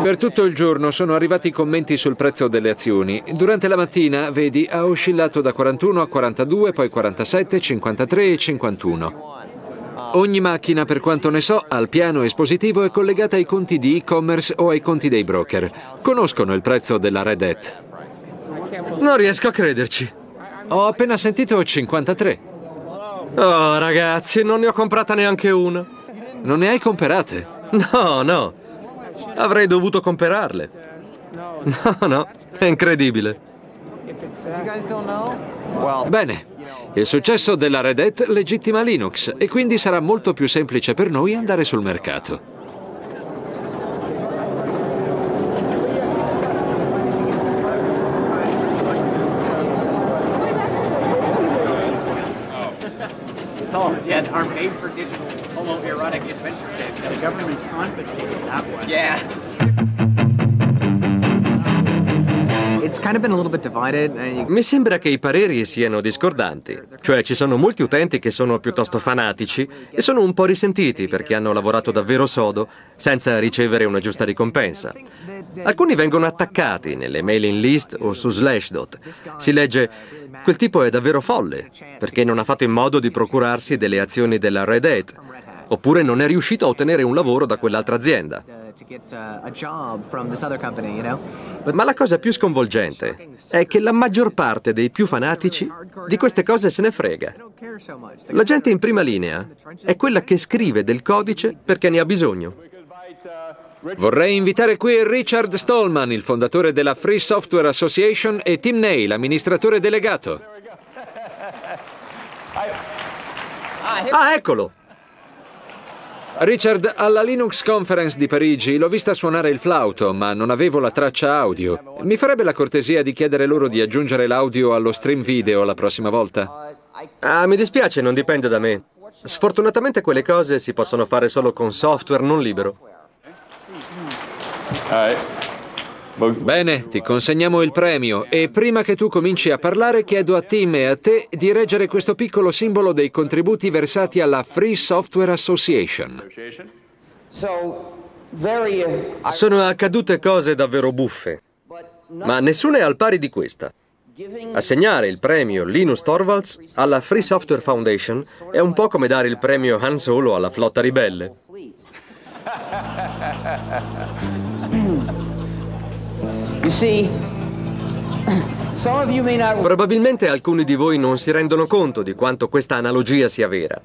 Per tutto il giorno sono arrivati commenti sul prezzo delle azioni. Durante la mattina, vedi, ha oscillato da 41 a 42, poi 47, 53 e 51. Ogni macchina, per quanto ne so, al piano espositivo è collegata ai conti di e-commerce o ai conti dei broker. Conoscono il prezzo della Red Hat. Non riesco a crederci. Ho appena sentito 53. Oh, ragazzi, non ne ho comprata neanche una. Non ne hai comprate? No, no. Avrei dovuto comprarle. No, no, è incredibile. Bene, il successo della Red Hat legittima Linux e quindi sarà molto più semplice per noi andare sul mercato. digital homoerotic adventure game. The government confiscated that one. Yeah. Mi sembra che i pareri siano discordanti, cioè ci sono molti utenti che sono piuttosto fanatici e sono un po' risentiti perché hanno lavorato davvero sodo senza ricevere una giusta ricompensa. Alcuni vengono attaccati nelle mailing list o su Slashdot. Si legge quel tipo è davvero folle perché non ha fatto in modo di procurarsi delle azioni della Red Hat oppure non è riuscito a ottenere un lavoro da quell'altra azienda. Uh, Ma la cosa più sconvolgente è che la maggior parte dei più fanatici di queste cose se ne frega. La gente in prima linea è quella che scrive del codice perché ne ha bisogno. Vorrei invitare qui Richard Stallman, il fondatore della Free Software Association, e Tim Ney, l'amministratore delegato. Ah, eccolo! Richard, alla Linux Conference di Parigi l'ho vista suonare il flauto, ma non avevo la traccia audio. Mi farebbe la cortesia di chiedere loro di aggiungere l'audio allo stream video la prossima volta? Ah, mi dispiace, non dipende da me. Sfortunatamente quelle cose si possono fare solo con software non libero. All right. Bene, ti consegniamo il premio e prima che tu cominci a parlare chiedo a Tim e a te di reggere questo piccolo simbolo dei contributi versati alla Free Software Association. Uh, Sono accadute cose davvero buffe, ma nessuna è al pari di questa. Assegnare il premio Linus Torvalds alla Free Software Foundation è un po' come dare il premio Han Solo alla flotta ribelle. You see, Probabilmente alcuni di voi non si rendono conto di quanto questa analogia sia vera.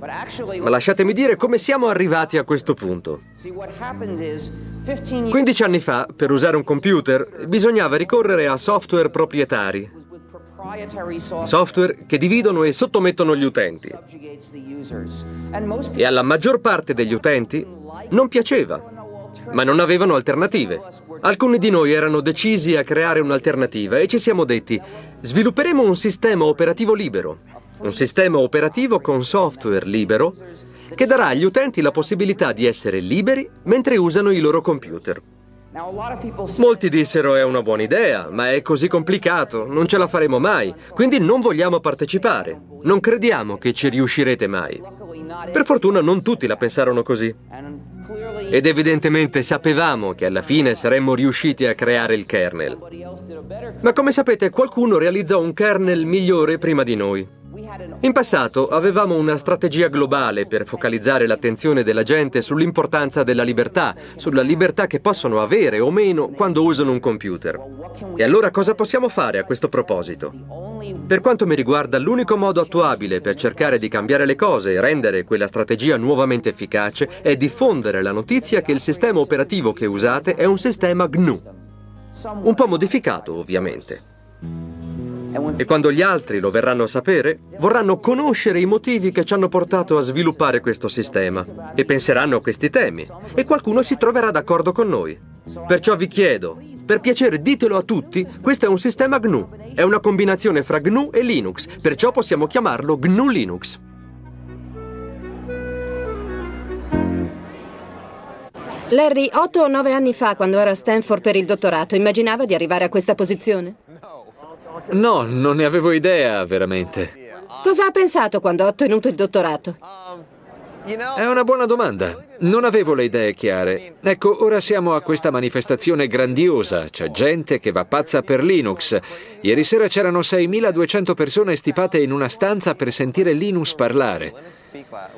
Ma lasciatemi dire come siamo arrivati a questo punto. 15 anni fa, per usare un computer, bisognava ricorrere a software proprietari, software che dividono e sottomettono gli utenti. E alla maggior parte degli utenti non piaceva ma non avevano alternative. Alcuni di noi erano decisi a creare un'alternativa e ci siamo detti, svilupperemo un sistema operativo libero, un sistema operativo con software libero che darà agli utenti la possibilità di essere liberi mentre usano i loro computer. Molti dissero è una buona idea, ma è così complicato, non ce la faremo mai, quindi non vogliamo partecipare, non crediamo che ci riuscirete mai. Per fortuna non tutti la pensarono così. Ed evidentemente sapevamo che alla fine saremmo riusciti a creare il kernel. Ma come sapete qualcuno realizzò un kernel migliore prima di noi. In passato avevamo una strategia globale per focalizzare l'attenzione della gente sull'importanza della libertà, sulla libertà che possono avere o meno quando usano un computer. E allora cosa possiamo fare a questo proposito? Per quanto mi riguarda, l'unico modo attuabile per cercare di cambiare le cose e rendere quella strategia nuovamente efficace è diffondere la notizia che il sistema operativo che usate è un sistema GNU. Un po' modificato, ovviamente. E quando gli altri lo verranno a sapere, vorranno conoscere i motivi che ci hanno portato a sviluppare questo sistema e penseranno a questi temi e qualcuno si troverà d'accordo con noi. Perciò vi chiedo, per piacere ditelo a tutti, questo è un sistema GNU. È una combinazione fra GNU e Linux, perciò possiamo chiamarlo GNU Linux. Larry, 8 o 9 anni fa, quando era a Stanford per il dottorato, immaginava di arrivare a questa posizione? No, non ne avevo idea, veramente. Cosa ha pensato quando ha ottenuto il dottorato? È una buona domanda. Non avevo le idee chiare. Ecco, ora siamo a questa manifestazione grandiosa. C'è gente che va pazza per Linux. Ieri sera c'erano 6.200 persone stipate in una stanza per sentire Linux parlare.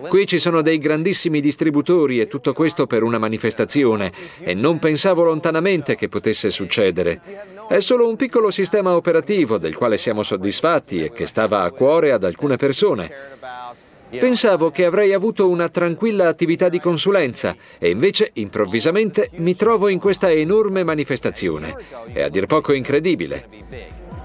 Qui ci sono dei grandissimi distributori e tutto questo per una manifestazione. E non pensavo lontanamente che potesse succedere. È solo un piccolo sistema operativo del quale siamo soddisfatti e che stava a cuore ad alcune persone. Pensavo che avrei avuto una tranquilla attività di consulenza e invece improvvisamente mi trovo in questa enorme manifestazione. È a dir poco incredibile.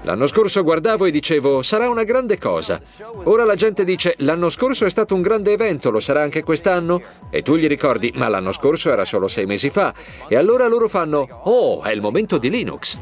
L'anno scorso guardavo e dicevo sarà una grande cosa. Ora la gente dice l'anno scorso è stato un grande evento, lo sarà anche quest'anno? E tu gli ricordi ma l'anno scorso era solo sei mesi fa. E allora loro fanno oh è il momento di Linux.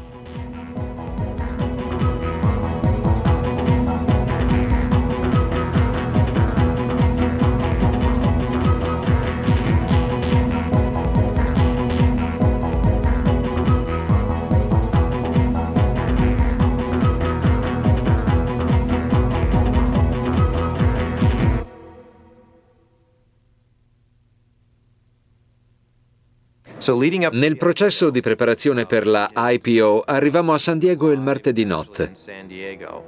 Nel processo di preparazione per la IPO arrivammo a San Diego il martedì notte.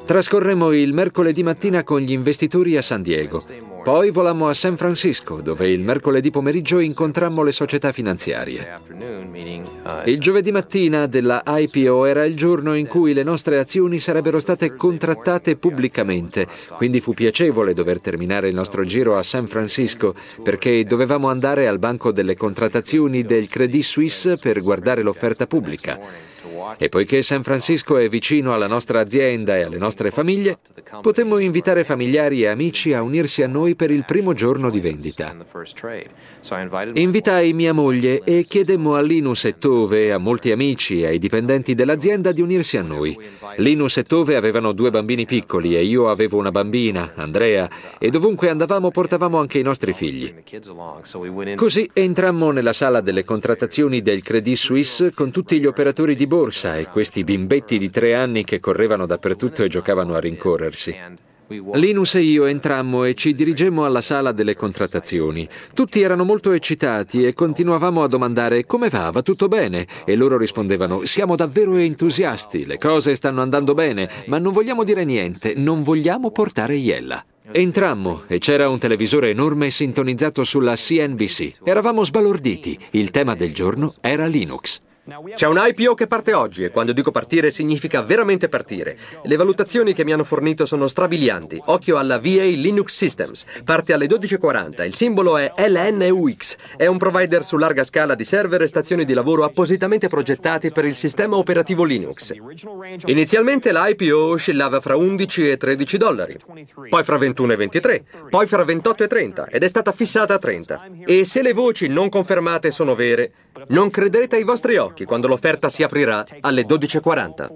Trascorremo il mercoledì mattina con gli investitori a San Diego. Poi volammo a San Francisco, dove il mercoledì pomeriggio incontrammo le società finanziarie. Uh, il giovedì mattina della IPO era il giorno in cui le nostre azioni sarebbero state contrattate pubblicamente, quindi fu piacevole dover terminare il nostro giro a San Francisco perché dovevamo andare al banco delle contrattazioni del Credit Suisse per guardare l'offerta pubblica. E poiché San Francisco è vicino alla nostra azienda e alle nostre famiglie, potemmo invitare familiari e amici a unirsi a noi per il primo giorno di vendita. Invitai mia moglie e chiedemmo a Linus e Tove, a molti amici e ai dipendenti dell'azienda di unirsi a noi. Linus e Tove avevano due bambini piccoli e io avevo una bambina, Andrea, e dovunque andavamo portavamo anche i nostri figli. Così entrammo nella sala delle contrattazioni del Credit Suisse con tutti gli operatori di borsa e questi bimbetti di tre anni che correvano dappertutto e giocavano a rincorrersi. Linus e io entrammo e ci dirigemmo alla sala delle contrattazioni. Tutti erano molto eccitati e continuavamo a domandare come va, va tutto bene? E loro rispondevano siamo davvero entusiasti, le cose stanno andando bene, ma non vogliamo dire niente, non vogliamo portare Iella. Entrammo e c'era un televisore enorme sintonizzato sulla CNBC. Eravamo sbalorditi, il tema del giorno era Linux. C'è un IPO che parte oggi e quando dico partire significa veramente partire. Le valutazioni che mi hanno fornito sono strabilianti. Occhio alla VA Linux Systems. Parte alle 12.40. Il simbolo è LNUX. È un provider su larga scala di server e stazioni di lavoro appositamente progettati per il sistema operativo Linux. Inizialmente l'IPO oscillava fra 11 e 13 dollari, poi fra 21 e 23, poi fra 28 e 30 ed è stata fissata a 30. E se le voci non confermate sono vere, non crederete ai vostri occhi occhi quando l'offerta si aprirà alle 12.40.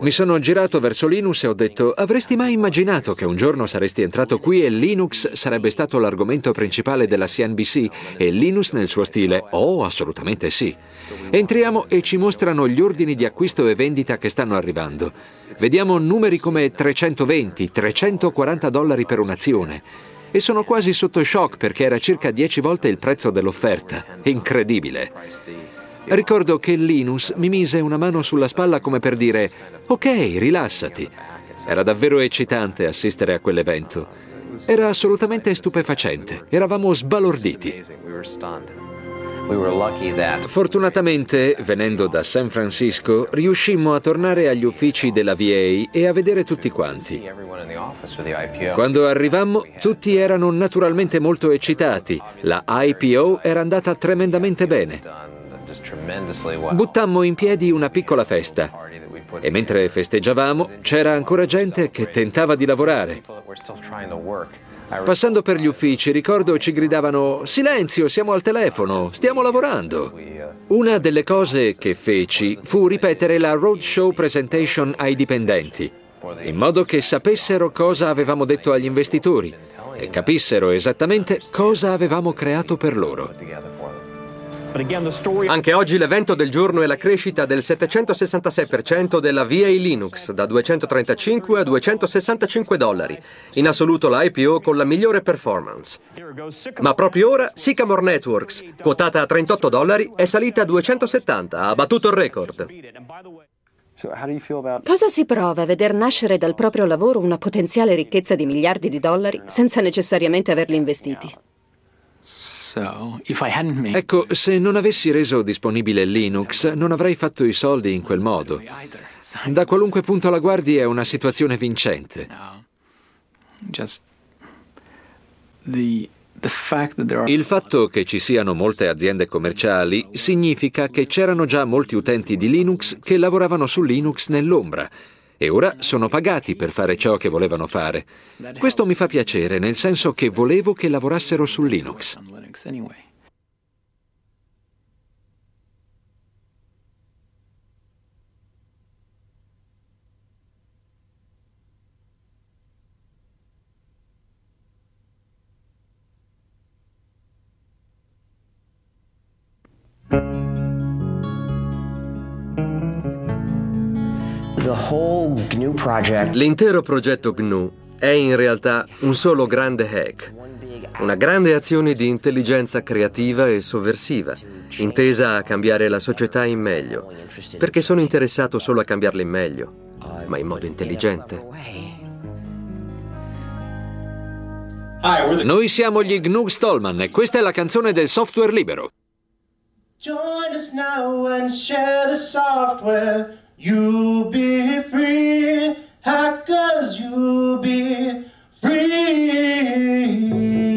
Mi sono girato verso Linus e ho detto, avresti mai immaginato che un giorno saresti entrato qui e Linux sarebbe stato l'argomento principale della CNBC? E Linus nel suo stile, oh assolutamente sì. Entriamo e ci mostrano gli ordini di acquisto e vendita che stanno arrivando. Vediamo numeri come 320, 340 dollari per un'azione. E sono quasi sotto shock perché era circa 10 volte il prezzo dell'offerta. Incredibile. Ricordo che Linus mi mise una mano sulla spalla come per dire «Ok, rilassati». Era davvero eccitante assistere a quell'evento. Era assolutamente stupefacente. Eravamo sbalorditi. Fortunatamente, venendo da San Francisco, riuscimmo a tornare agli uffici della VA e a vedere tutti quanti. Quando arrivammo, tutti erano naturalmente molto eccitati. La IPO era andata tremendamente bene. Buttammo in piedi una piccola festa e mentre festeggiavamo c'era ancora gente che tentava di lavorare. Passando per gli uffici, ricordo ci gridavano silenzio, siamo al telefono, stiamo lavorando. Una delle cose che feci fu ripetere la roadshow presentation ai dipendenti, in modo che sapessero cosa avevamo detto agli investitori e capissero esattamente cosa avevamo creato per loro. Anche oggi l'evento del giorno è la crescita del 766% della VA Linux, da 235 a 265 dollari. In assoluto la IPO con la migliore performance. Ma proprio ora Sycamore Networks, quotata a 38 dollari, è salita a 270, ha battuto il record. Cosa si prova a veder nascere dal proprio lavoro una potenziale ricchezza di miliardi di dollari senza necessariamente averli investiti? Ecco, se non avessi reso disponibile Linux, non avrei fatto i soldi in quel modo. Da qualunque punto la guardi è una situazione vincente. Il fatto che ci siano molte aziende commerciali significa che c'erano già molti utenti di Linux che lavoravano su Linux nell'ombra e ora sono pagati per fare ciò che volevano fare. Questo mi fa piacere, nel senso che volevo che lavorassero su Linux. thank L'intero progetto GNU è in realtà un solo grande hack, una grande azione di intelligenza creativa e sovversiva, intesa a cambiare la società in meglio, perché sono interessato solo a cambiarla in meglio, ma in modo intelligente. Noi siamo gli GNU Stallman e questa è la canzone del software libero. Join us now and share the software. You'll be free, hackers, you'll be free.